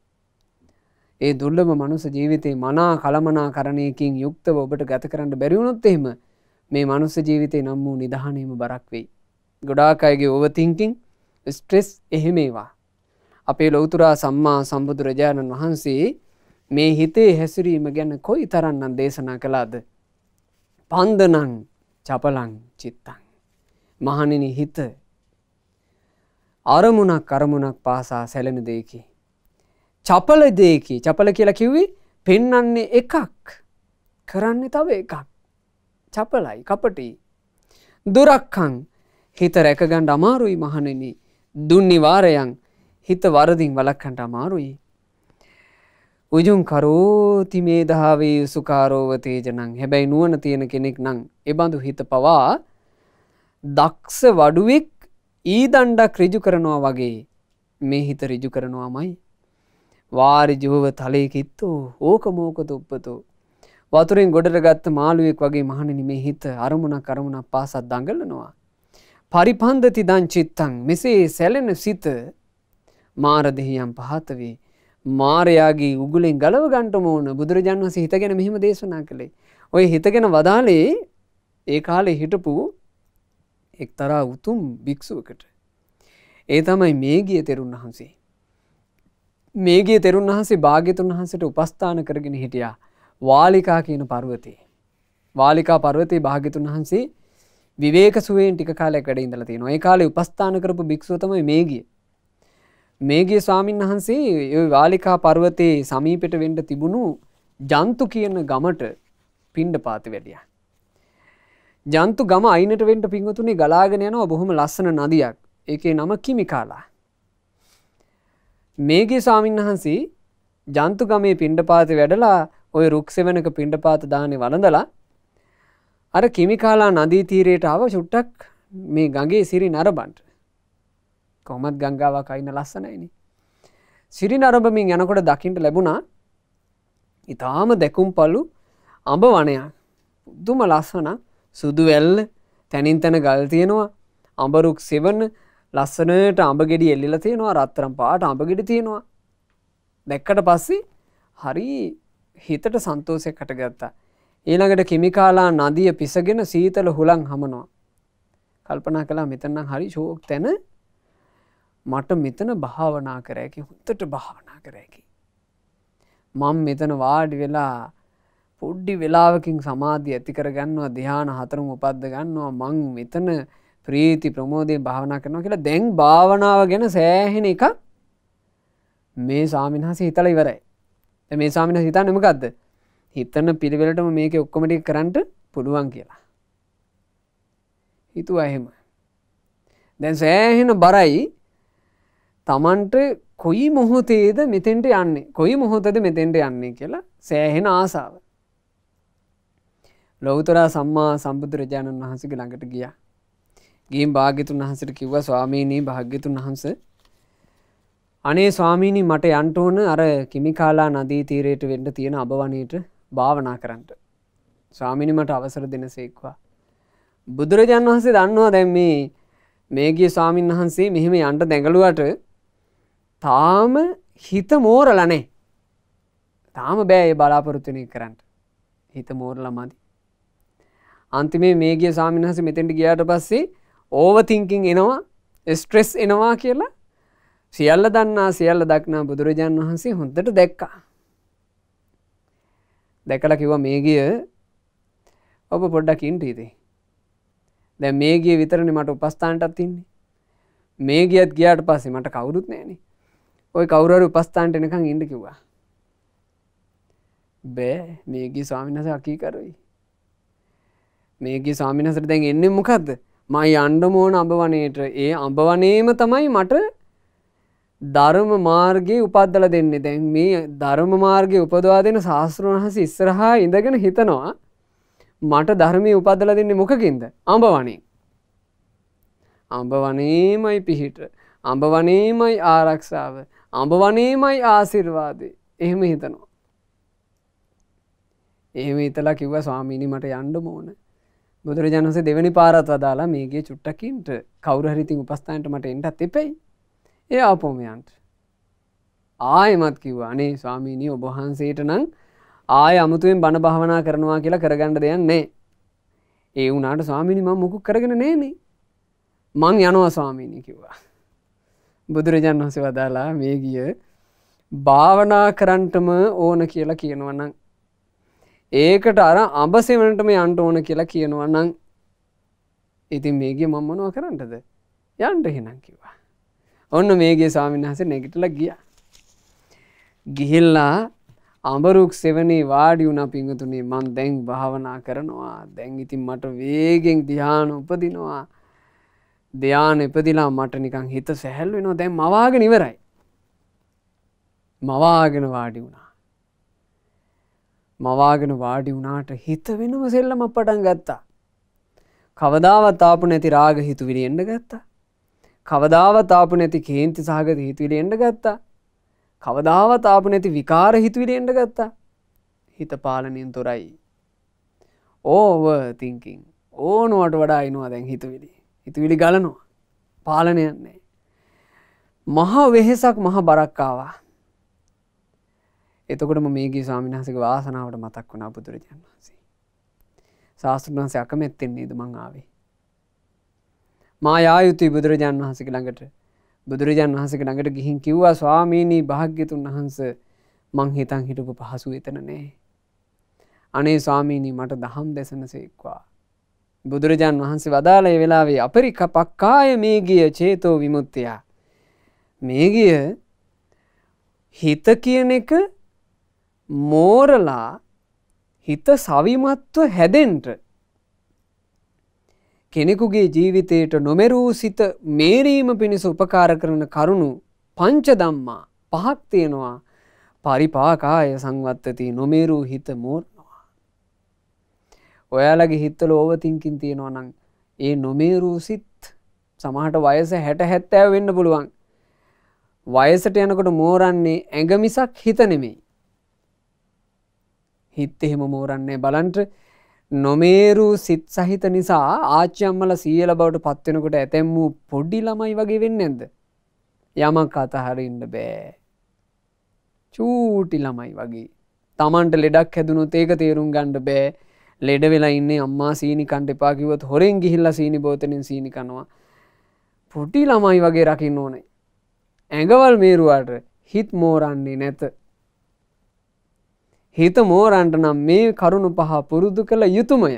ඒ දුර්ලම මනුස ජීවිතේ මනා කළමනා කරණයකින් යුක්තව ඔබට ගත කරන්න බැරිවුණොත් එහෙම මේ මනුස ජීවිතය නම් වූ නිදහනීම බරක් වෙයි. ගොඩාක් අයගේ ඕවතිංකින් ස්ට්‍රෙස් එහෙමේවා. අපේ ලොවතුරා සම්මා සම්බුදුරජාණන් වහන්සේ මේ හිතේ හැසිරීම ගැන කොයි තරන්නම් දේශනා කළාද. පන්දනන් චපලං චිත්තං. මහනිනි හිත අරමුණක් අරමුණක් පාසා සැලෙන දෙයකි. චපල දෙයකි චපල කියලා කිව්වේ පෙන්නන්නේ එකක් කරන්නේ තව එකක්. චපලයි කපටි. දුරක්කං හිත රැකගණ්ඩ අමාරුයි මහනෙන දුන්නේ වාරයන් හිත වරදිින් වලක්කන්ට අමාරුයි උජුන් කරෝති මේ දහාවේ සුකාරෝවතේජනං හැබැයි නුවන තියෙන කෙනෙක් නං එබඳු හිත පවා දක්ෂ වඩුවෙක් ඊ දණ්ඩක් රජු කරනවා වගේ මේ හිත රජු කරනවාමයි වාරි ජෝව තලයකිත්තෝ ඕක මෝකත උප්පතෝ වතුරෙන් ගොඩට ගත්ත මාළුවෙක් වගේ මහණනි මේ හිත අරමුණක් කරමුණක් පාසත් දඟලනවා. පරිපන්දති දංචිත්තං මෙසේ සැලෙන සිත මාරදෙහියම් පහත වේ මාරයාගේ උගුලෙන් ගලව ගන්ටම ඕන බුදුරජන් වස හිතගෙන මෙහිම දේශනා කළේ. ඔය හිතගෙන වදාලේ ඒ කාලේ හිටපු එක්තරා උතුම් භික්‍ෂුවකට. ඒ තමයි මේ ගිය තෙරුන් වහන්සේ. මේගේ තෙරුන් වහන්සේ භාග්‍යතුන් වහන්සට උපස්ථාන කරගෙන හිටියා වාලිකා කියන පර්වතය. වාලිකා පර්වතය භාග්‍යතුන් වහන්සේ විවේක සුවෙන් ටික කාලයක් වැඩ ඉඳල තියෙන ඒ කාලේ උපස්ථාන කරපු භික්ෂතම මේගිය මේගේ ස්වාමීන් වහන්සේ ඔය වාලිකා පර්වතයේ සමීපෙට වෙන්ඩ තිබුණු ජන්තු කියන ගමට පින්ඩ පාති වැඩිය. ජන්තු ගම අයිනට වෙන්ට පිංහතුනේ ගලාගෙන යනවා බොහොම ලස්සන නදියක් ඒකේ නම කිමිකාලා. මේගේ ස්වාමීන් වහන්සේ ජන්තු ගමේ පිණ්ඩපාති වැඩලා ඔය රුක්සෙවනක පිණ්ඩපාත දානය වලඳලා අර කිමිකාලා නදී තීරයට ආව චුට්ටක් මේ ගගේ සිරි නරබන්ට කොමත් ගංගාවක් අයින්න ලස්සනයිනි. සිරි නරඹමින් යනකොට දකිින්ට ලැබුණා ඉතාම දැකුම් පලු අඹ වනයක් පුද්දුම ලස්සන සුදු ඇල්ල තැනින් තැන ගල් තියෙනවා අඹරුක් සෙවන්න ලස්සනට අඹගෙඩි එල්ලිල තියෙනවා රත්තරම් පාට අඹගෙඩි තියෙනවා දැක්කට පස්සේ හරි හිතට සන්තෝසය කටගත්තා ඊළඟට කිමිකාලා නදිය පිසගෙන සීතල හුළං හමනවා කල්පනා කලා මෙතන්නම් හරි ශෝක් තැන මට මෙතන භාවනා කරයකි හොත්තට භාවනා කරයකි. මං මෙතන වාඩි වෙලා පොඩ්ඩි වෙලාවකින් සමාධී ඇති කරගන්නවා දිහාන හතරම උපද්ද ගන්නවා මං මෙතන ප්‍රීති ප්‍රමෝදය භාවනා කරනවා කියලා දැන් භාවනාව ගැන සෑහෙන එකක් මේ සාමිහස හිතල ඉවරයි මේ සාමින හිතා නමකක්ද හිතන්න පිළිවෙලටම මේක ඔක්කොමටි කරන්නට පුළුවන් කියලා හිතුව එහෙම දැන් සෑහෙන බරයි තමන්ට කොයි මොහොතේද මෙතෙන්ට යන්නේ කොයි මොහොතද මෙතෙන්ට යන්නේ කියලා සෑහෙන ආසාව. ලොවතරා සම්මා සම්බුදුරජාණන් වහන්සගේ ළඟට ගිය. ගීම් භාගිතුන් වහසට කිව්ව ස්වාමීනී භාග්‍යතුන් වහන්ස අනේ ස්වාමීණී මට යන්ටඕන අර කිමිකාලා නදී තීරයට වෙන්ඩ තියෙන අභවනයට භාවනා කරන්නට. ස්වාමිනි මට අවසර දෙන සේක්වා. බුදුරජාන් වහන්සේ දන්නවා දැම් මේ මේගේ ස්වාමීන් වහන්සේ මෙහෙම යන්ට දැඟලුවට තාම හිත මෝරලනේ තාම බෑය බලාපොරොත්තුනය කරන්නට හිත මෝරල මදි අන්තිමේ මේගේ සාමිහස මෙතෙන්ට ගියාට පස්සේ ඕව තිංකින් එනවා ස්ට්‍රෙස් එනවා කියලා සියල්ල දන්නා සියල්ල දක්නා බුදුරජාණන් වහන්සේ හොඳට දැක්කා දැකල කිව මේගිය ඔබ පොඩ්ඩකින්ට හිතේ දැ මේගේ විතරණ මට උපස්ථානටත් තින්නේ මේගියත් ගියාට පස්සේ මට කවුරුත් නෑනේ ඔය කවුරර උපස්ථාන්ට එනකං ඉඩ කිවා බෑ මේගේ ස්වාමිනස අකී කරුයි මේගේ ස්වාමිනසට දැන් එන්නේ මොකක්ද මයි අන්ඩමෝන අඹවනයට ඒ අඹවනේම තමයි මට ධර්ම මාර්ගයේ උපද්දල දෙන්නේ දැන් මේ ධර්ම මාර්ගය උපදවා දෙන ශාස්තෘන් හස ඉස්සරහා ඉඳගෙන හිතනවා මට ධර්මය උපදල දෙන්නේ මොකකින්ද අඹ වනේ අඹ වනේමයි පිහිට අඹ වනේමයි ආරක්ෂාව අඹවනීමයි ආසිර්වාදේ එහෙම හිතනවා. එහෙම හිතලා කිව්ව ස්වාමීනි මට යන්ඩ මෝන බුදුරජාණන්සේ දෙවැනි පාරත් වදාලා මේගේ චුට්ටකින්ට කවුරහරිතින් උපස්ථානට මට එන්ටත් එපෙයි ඒ අපෝමයන්ට ආයමත් කිව්ව අනේ ස්වාමීනී ඔබහන්සේට නං ආය අමුතුවෙන් බණ භාවනා කරනවා කියලා කරගණ්ඩ දෙයන්නේ ඒ වුනාට ස්වාමිනි ම මොකු කරගෙන නේනේ මං යනවා ස්වාමීනී කිව්වා බුදුරජාන් වහස වදාලා මේ ගිය භාවනා කරන්ටම ඕන කියලා කියනවනම්. ඒකට අර අඹසෙවනටම අන්ට ඕන කියලා කියනවනම් ඉතින් මේගේ මම්මනුව කරන්නටද යන්ට හිනම් කිවා. ඔන්න මේගේ සාමින්හස නැගිටල ගිය. ගිහිල්ලා අඹරුක් සෙවනේ වාඩි වුණ පිංගතුනේ මන් දැන් භාවනා කරනවා දැන් ඉතින් මට වේගෙන් දිහාන උපදිනවා ධ්‍යාන ඉපදිලා මට නිකං හිත සැහැල් වෙනවා දැන් මවාග නිවරයි. මවාගෙන වාඩි වුණා. මවාගෙන වාඩි වුණාට හිත වෙනම සෙල්ලම පටන් ගත්තා. කවදාවත් ආපු නැති රාග හිතුවිලි එන්න ගත්තා. කවදාවත් ආපු නැති කේන්ති සහගත හිතුවිලි එන්න ගත්තා. කවදාවත් ආපු නැති විකාර හිතුවිලි එන්න ගත්තා. හිත පාලනින් තොරයි. ඕව තිංකින් ඕනුවට වඩා අයිනවා දැන් හිතුවිලි. හිතුවිලි ගලනවා පාලනයන්නේ. මහා වෙහෙසක් මහ බරක්කාවා. එතකොටම මේගේ ස්වාමිනාසක වාසනාවට මතක් වුණා බුදුරජාන් වහන්සේ. ශාස්තෘන් වහන්සේ අකමැත්තෙන්නේ ද මං ආවේ. මා යායුතුයි බුදුරජාන් වහන්සක ළඟට බුදුරජාන් වහන්සක ළඟට ගිහින් කිව්වා ස්වාමීණී භාග්‍යතුන් වහන්ස මං හිතන් හිටපු පහසු එතන නෑ. අනේ ස්වාමීණී මට දහම් දෙසන සේක්වා බුදුරජාන් වහන්සේ වදාළය වෙලාවේ අපරි පක්කාය මේ ගිය චේතෝ විමුත්තියා. මේ ගිය හිත කියන එක මෝරලා හිත සවිමත්ව හැදෙන්ට කෙනෙකුගේ ජීවිතයට නොමැරූ සිත මේරීම පිණිස උපකාර කරන කරුණු පංච දම්මා පහක් තියෙනවා පරිපාකාය සංවත්තති නොමේරූ හිත මෝරන ඔයාලගේ හිත්තල ඕවතිංකින් තියෙනවා නං ඒ නොමේරූසිත් සමහට වයස හැට හැත්තෑ වෙන්න පුළුවන් වයසට යනකොට මෝරන්නේ ඇඟ මිසක් හිත නෙමෙයි හිත් එහෙම මෝරන්නේ බලන්ට නොමේරු සිත් සහිත නිසා ආච්චම්මල සියල බවට පත්වෙනකොට ඇතැම් වූ පොඩ්ඩි ළමයි වගේ වෙන්න ඇද යමක් අතහරඉන්න බෑ චූටි ළමයි වගේ තමන්ට ලෙඩක් හැදුණු ඒක තේරුම් ගණ්ඩ බෑ ලෙඩ වෙලාඉන්න අම්මා සීනි කණ්ඩ එපාකිවත් හොරෙන් ගිහිල්ල සීනි බෝතනින් සීනි කනවා පොටි ළමයි වගේ රකින්න ඕනේ ඇඟවල් මේරුවාට හිත් මෝරන්නේ නැත හිත මෝරන්ට නම් මේ කරුණු පහ පුරුදු කළ යුතුමය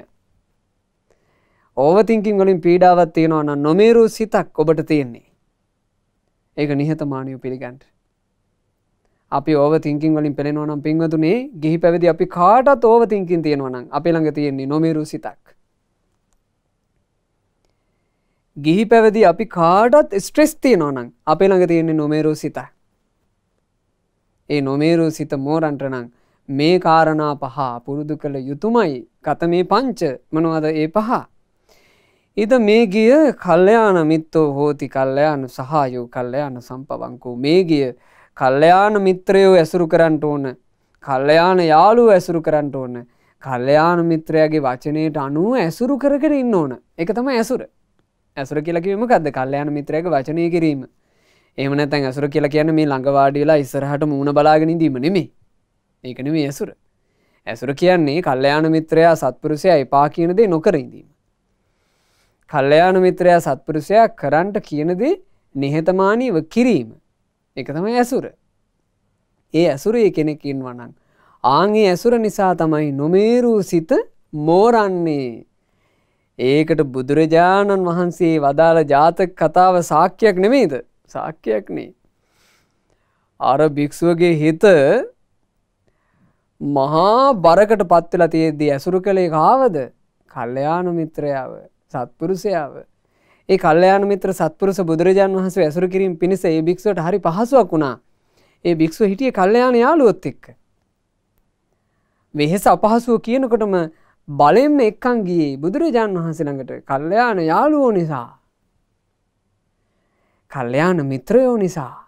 ඕවතිංකින් වලින් පීඩාවත් තියෙනවන නොමේරූ සිතක් ඔබට තියෙන්නේ ඒක නිහතමානයු පිළිගන්ට අපි ඕව තිංකින් වලින් පෙනෙනවනම් පින්වතුනේ ගිහි පැවිදි අපි කාටත් ඕව තිංකින් තියෙනවනම් අපි ළඟ තියෙන්නේ නොමිරු සිතක්. ගිහි පැවදි අපි කාටත් ස්ට්‍රෙස් තියෙනවනම් අපේ ළඟ තියෙන්නේ නොමේරු සිත. ඒ නොමේරු සිත මෝරන්ටනං මේ කාරණා පහ පුරුදු කළ යුතුමයි ගත මේ පංච මනවාද ඒ පහ. ඉද මේ ගිය කල්්‍යයාන මිත්තෝ හෝති කල්්‍යයානු සහයෝ කල්්‍යයාන සම්පවංකු මේ ගිය කල්්‍යයාන මිත්‍රයෝ ඇසුරු කරන්නට ඕන කල්්‍යයාන යාලු ඇසුරු කරන්නට ඕන කල්්‍යයාන මිත්‍රයාගේ වචනයට අනුව ඇසුරු කරකර ඉන්න ඕන එක තම ඇසුර ඇසුර කියලකිවීම කද කල්්‍යයාන මිත්‍රයක වචනය කිරීම එම නැතැන් ඇසුර කියල කියන මේ ළඟවාඩියලා ඉස්සරහට මුණ බලාගෙන දීම නෙමේ ඒකන මේ ඇසුර ඇසුර කියන්නේ කල්්‍යයාන මිත්‍රයා සත්පුරුෂය එපා කියනදේ නොකරඉදීම කල්්‍යයාන මිත්‍රයා සත්පුරුෂයක් කරන්ට කියනදේ නිහතමානීව කිරීම එක තමයි ඇසුර ඒ ඇසුරේ කෙනෙකින් වනං ආගේ ඇසුර නිසා තමයි නොමේරූ සිත මෝරන්නේ ඒකට බුදුරජාණන් වහන්සේ වදාළ ජාතක කතාව සාක්්‍යයක් නෙමේද සාක්්‍යයක්නේ. අර භික්‍ෂුවගේ හිත මහා බරකට පත්වෙලා තියේදී ඇසුරු කළේ කාවද කල්්‍යයානු මිත්‍රයාව සත්පුරුෂයාව ඒ කල්ලයාන මිත්‍ර සත්පුරුස බුදුරජාන් වහස ඇසුරු කිරින් පිණිස ඒ භික්ෂුවට හරි පහසුවක් වුණා ඒ භික්ෂුව හිටිය කල්ලයාන යාලුවොත් එක්ක. වෙහෙස අපහසුව කියනකොටම බලෙන්ම එක්කන් ගියේ බුදුරජාන් වහන්සේළඟට කල්ලයාන යාලුවෝ නිසා. කල්ලයාන මිත්‍රයෝ නිසා.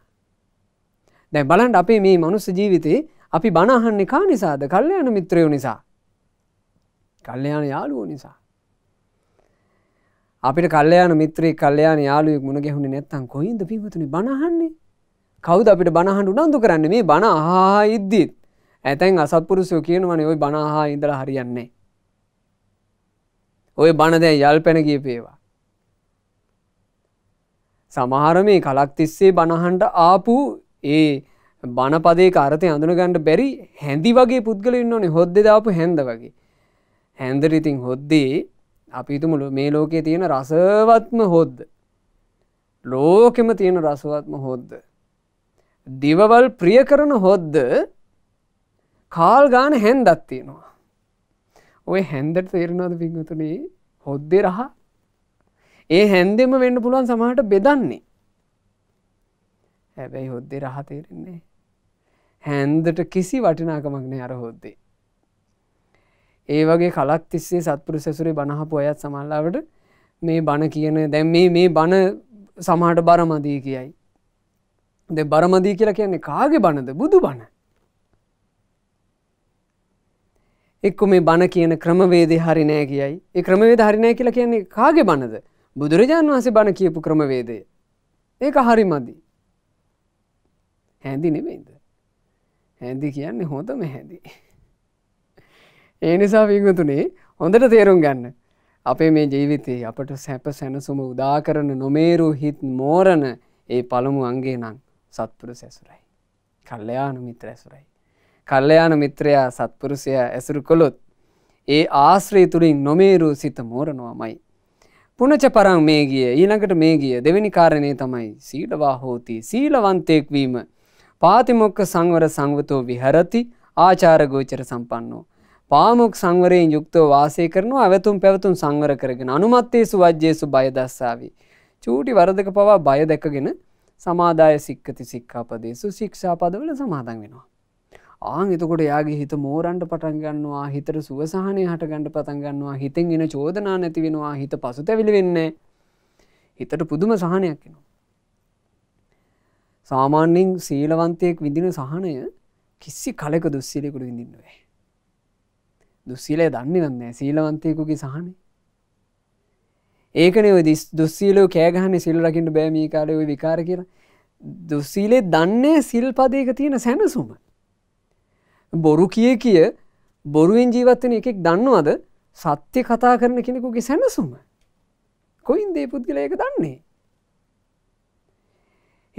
දැ බලන්ට අපේ මේ මනුස්ස ජීවිතේ අපි බණහන්නේ කා නිසාද කල්ලයාන මිත්‍රයෝ නිසා. කල්ලයාන යාලුවෝ නිසා. අපිට කල්ලයාන මිත්‍රී කල්ලයාන යාලුවෙක් මුණ ගැහුණ නැත්තන් කොයින්ද පිමතුනි බණහන්නේ කවුද අපිට බණහන්ඩු නන්දු කරන්න මේ බණ හා ඉද්දීත් ඇතැන් අසත්පුරුසයෝ කියනවන ඔයි බණහා ඉඳල හරියන්නේ. ඔය බණදැ යල් පැනගිය පේවා. සමහර මේ කලක් තිස්සේ බණහන්ට ආපු ඒ බණපදේ කාරතය අඳුනගන්නට බැරි හැඳි වගේ පුද්ගල ඉන්න ඕනේ හොද්ද දාපු හැඳ වගේ. හැන්දරිතින් හොද්දේ අපිතුමුළු මේ ලෝකයේ තියෙන රසවත්ම හොද්ද. ලෝකෙම තියෙන රසවත්ම හොද්ද. දිවවල් ප්‍රිය කරන හොද්ද කාල් ගාන හැන්දත් තියෙනවා. ඔය හැන්දට තේරෙනවද පිංහතුනේ හොද්දේ රහ ඒ හැන්දෙම වෙන්න පුළුවන් සමහට බෙදන්නේ. හැබැයි හොද්දේ රහ තේරෙන්නේ. හැන්දට කිසි වටිනාකමක්නේ අර හොද්දේ. ඒ වගේ කලක් තිස්සේ සත්පුරු සැසුරේ බණහපු අයත් සමල්ලාවට මේ බණ කියන දැම් මේ මේ බණ සමහට බරමදී කියයි. දෙ බරමදී කියලා කියන්නේ කාගේ බණද බුදු බණ. එක්කු මේ බණ කියන ක්‍රමවේදේ හරිනෑ කියයි ඒ ක්‍රමවේද හරිනෑ කියලා කියන්නේ කාගේ බණද බුදුරජාණන් වහසේ බණ කියපු ක්‍රමවේදය. ඒක හරි මදි. හැඳි නෙවෙයිද. හැඳි කියන්නේ හොඳම හැදිී. ඒ නිසා පිංහතුනේ හොඳට තේරුම් ගන්න. අපේ මේ ජීවිතයේ අපට සැප සැනසුම උදා කරන නොමේරු හිත් මෝරණ ඒ පළමු අන්ගේ නම් සත්පුරු සැසුරයි. කල්ලයානු මිත්‍ර ඇසුරයි. කල්ලයානු මිත්‍රයා සත්පුරුසය ඇසුරු කොළොත් ඒ ආශ්‍රය තුළින් නොමේරු සිත මෝරණවාමයි. පුනච පරං මේ ගිය ඊළඟට මේ ගිය දෙවැනි කාරණය තමයි සීලවා හෝති සීලවන්තයෙක් වීම පාතිමොක්ක සංවර සංවතෝ විහරති ආචාරගෝචර සම්පන්නෝ පාමොක් සංවරයෙන් යුක්තව වාසය කරනවා ඇවතුම් පැවතුම් සංවර කරගෙන අනුමත්තේසු වජ්‍යේසු බයදස්සාවී. චූටි වරදක පවා බය දැකගෙන සමාදාය සික්කති සික්කාපදේසු ශික්ෂාපදවල සමාදන් වෙනවා. ආං එතකොට යාගේ හිත මෝරන්ට පටන්ගන්නවා හිතර සුවසාහනය හටගණඩ පටන්ගන්නවා හිතෙන් එෙන චෝදනා නැතිවෙනවා හිත පසු තැවිලි වෙන්නේ හිතට පුදුම සහනයක් එනවා. සාමාන්‍යෙන් සීලවන්තයෙක් විඳින සහනය කිසි කලෙක දුස්සිලෙකුට විඳින්නුවේ. දුස්සීලය දන්නේ නන්නේ සීලවන්තයකුගේ සහන ඒකන දුස්සීලෝ කෑගහන සිල් රකිට බෑමී කාලය විකාර කියර දුස්සීලේ දන්නේ සිල්පදයක තියෙන සැනසුම බොරු කිය කිය බොරුවෙන් ජීවත්වන එකෙක් දන්නවාද සත්‍ය කතා කරන කෙනෙකුගේ සැනසුම කොයින් දේ පුද්ගලයක දන්නේ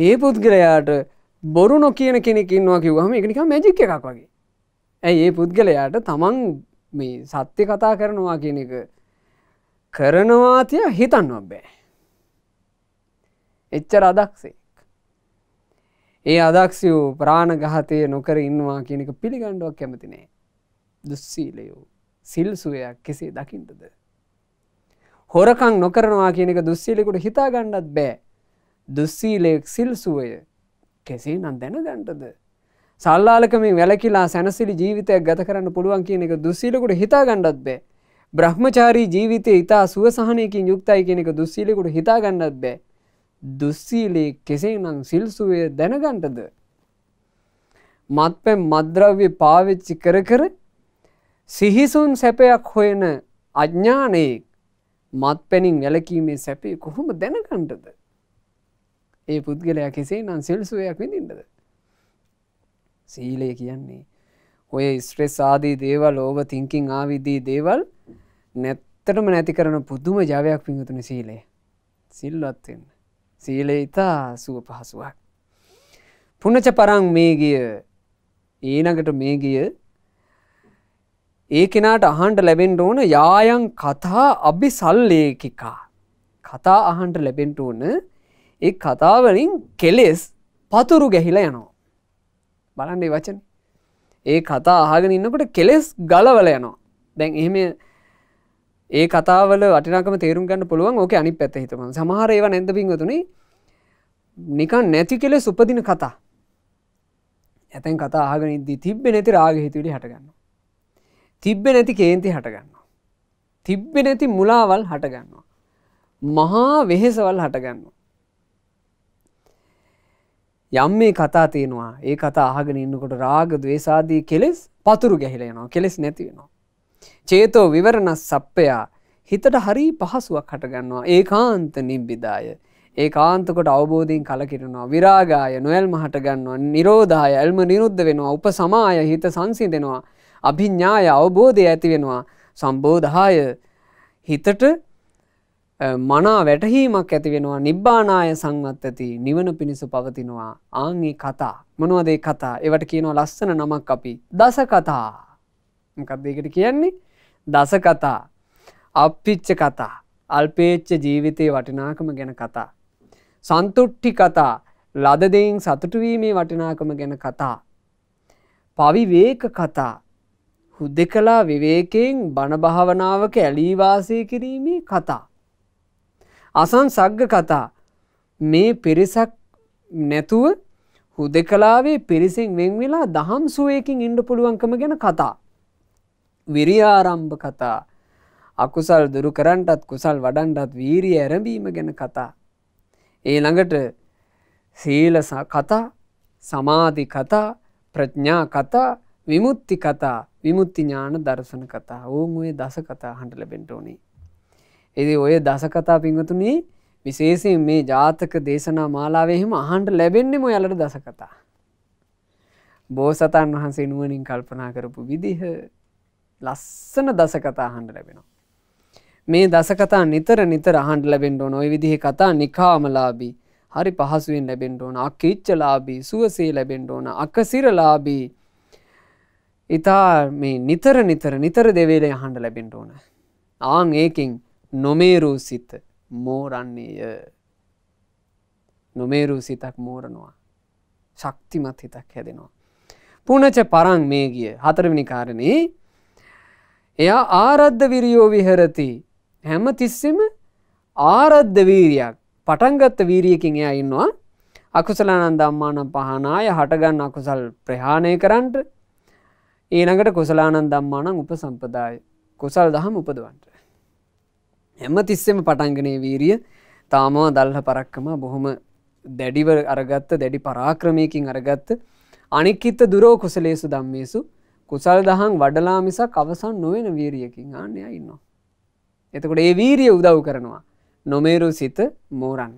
ඒ පුද්ගලයාට බොරු නො කියන කෙනෙක් ඉන්නවා කිව්හම එකනික මැජික් එකක් වගේ ඇයි ඒ පුද්ගලයාට තමන් මේ සත්‍ය කතා කරනවා කියන එක කරනවාතිය හිතන්න බෑ. එච්චර අදක්සේ. ඒ අදක්ෂයෝ ප්‍රාණ ගහතය නොකර ඉන්නවා කියනක පිළිගණ්ඩුවක් කැමතිනේ. දුස්සීලයෝ සිල්සුවයක් කෙසේ දකිින්ටද. හොරකං නොකරනවා කියනක දුස්සීලෙකුට හිතා ගණ්ඩත් බෑ දුස්සීලයෙක් සිල්සුවය කෙසේ නම් දැන ගණ්ටද සල්ලාලකමින් වැලකිලා සැනසිලි ජීවිතයක් ගත කරන්න පුළුවන් කියන එක දුසීලකුට හිතා ගණ්ඩත් බෑ. බ්‍රහ්මචාරී ජීවිතය ඉතා සුවසාහනයකින් යුක්තයි කියෙනෙක දුස්සීලකුට හිතා ගණ්ඩත් බෑ. දුස්සීලේ කෙසේ නං සිල්සුවය දැනගන්ටද. මත්පැම් මද්‍රව්‍ය පාවිච්චි කර කර සිහිසුන් සැපයක් හොයන අඥ්ඥානයෙක් මත් පැනින් වැලකීමේ සැපේ කොහොම දැනකන්ටද. ඒ පුද්ගලයක් කෙසේ නම් සිල්සුවයක් විඳින්ටද. සීලය කියන්නේ ඔය ස්ට්‍රෙස් ආදී දේවල් ඕව තිංකින් ආවිදී දේවල් නැත්තටම නැති කරන පුදුම ජාවයක් පිහතුන සීලය සිල්ලත්වෙන්න සීලේ ඉතා සුව පහසුවක් පුනච පරං මේ ගිය ඒනකට මේ ගිය ඒ කෙනාට අහන්ට ලැබෙන්ට ඕන යායන් කතා අභි සල්ලේකිකා කතා අහන්ට ලැබෙන්ට ඕන ඒ කතාවලින් කෙලෙස් පතුරු ගැහිලා යනවා බලන්ඩේ වචන ඒ කතා අහගෙන ඉන්නකොට කෙලෙස් ගලවල යනවා දැන් එහෙම ඒ කතාවල වටිනකම තේරුම් ගන්න පුළුවන් ඕක අනි පැත හිතම සමහර ඒවා නැද පිංහතුනි නිකන් නැති කෙලෙ සුපදින කතා ඇතැන් කතා ආගෙන ඉදී තිබ්බෙ නැති රාග හිතුවිලි හටගන්න තිබ්බෙ නැති කේන්ති හටගන්නවා තිබ්බෙ නැති මුලාවල් හටගන්නවා මහා වෙහෙසවල් හටගන්නවා යම් මේ කතා තියෙනවා ඒ කතා අහගෙන ඉන්නකොට රාග දවේසාදී කෙලෙස් පතුරු ගැහිලයනවා කෙලෙස් නැතිවෙනවා. චේතෝ විවරණස් සප්පයා හිතට හරි පහසුවක් හටගන්නවා ඒ කාන්ත නිබ්බිදාය. ඒ කාන්තකොට අවබෝධීන් කලකිරනවා විරාගාය නොවැල් මහටගන්නවා නිරෝධය ඇල්ම නිරුද්ධ වෙනවා උප සමාය හිත සංසිදෙනවා අභිඤ්ඥාය අවබෝධය ඇති වෙනවා සම්බෝධහාය හිතට මනා වැටහීමක් ඇතිවෙනවා නිබ්බානාය සංවත්තති නිවන පිණිස පවතිනවා ආංගේ කතා මොනුවදේ කතා එවට කියනවා ලස්සන නමක් අපි දස කතා කදකට කියන්නේ දස කතා අප්පිච්ච කතා අල්පේච්ච ජීවිතය වටිනාකම ගැන කතා සන්තුට්ටි කතා ලදදයින් සතුටුවීමේ වටිනාකම ගැන කතා පවිවේක කතා හුදෙකලා විවේකයෙන් බණභාවනාවක ඇලීවාසය කිරීමේ කතා අසංසග්ග කතා මේ පිරිසක් නැතුව හුද කලාවේ පිරිසින් වෙන් වෙලා දහම් සුවයකින් ඉන්ඩ පුළුවන්කම ගැන කතා. විරියාරම්භ කතා අකුසල් දුරු කරන්ටත් කුසල් වඩන්ටත් වීරිය ඇරඹීම ගැන කතා. ඒ ළඟට සීල කතා සමාධි කතා ප්‍රඥා කතා විමුත්ති කතා විමුත්ති ඥාන දර්ශන කතා ඔවුන් ඔය දස කතා හන්ට ලැබෙන්ට ඕනේ එදි ඔය දසකතා පිංහතුනී විශේෂයෙන් මේ ජාතක දේශනා මාලාවෙහිම අහන්ට ලැබෙන්නේ මොයලට දසකතා. බෝසතන් වහන්සේ නුවනින් කල්පනා කරපු විදිහ ලස්සන දසකතා හන්ඩ ලැබෙනවා. මේ දසකතා නිතර නිතර හන්ඩ ලැබෙන්ඩෝ නොයි විදිහ කතා නිකාමලාබී හරි පහසුවෙන් ලැබෙන්ඩෝන අකිච්චලාබී සුවසේ ලැබෙන්ඩෝන අකසිරලාබී ඉතා මේ නිතර නිතර නිතර දෙවේලේ හන්ඩ ලැබෙන්ඩෝන. ආං ඒකින් නොමේරූ සිත මෝරන්නේය නොමේරූ සිතක් මෝරනවා ශක්තිමත් හිතක් හැදෙනවා. පුනච පරං මේ ගිය හතරවිනි කාරණේ එයා ආරද්ධ විරියෝ විහරති හැම තිස්සෙම ආරද්ධ වීරයක් පටන්ගත්ත වීරියකින් එයා ඉන්නවා අකුසලානන් දම්මාන පහනාය හටගන්න අකුසල් ප්‍රහාණය කරන්ට ඊනකට කුසලානන් දම්මානං උප සම්පදාය කුසල් දහම් උපදුවන්ට හැම තිස්සෙම පටන්ගනේ වීරිය තාම දල්හ පරක්කම බොහොම දැඩිව අරගත්ත දැඩි පරාක්‍රමයකින් අරගත්ත අනික්කිත්ත දුරෝ කුසලේසු දම්මේසු කුසල් දහන් වඩලා මිසක් අවසන් නොවෙන වීරියකින් ආන්‍ය ඉන්නවා. එතකොට ඒ වීරිය උදව් කරනවා නොමේරු සිත මෝරන්න.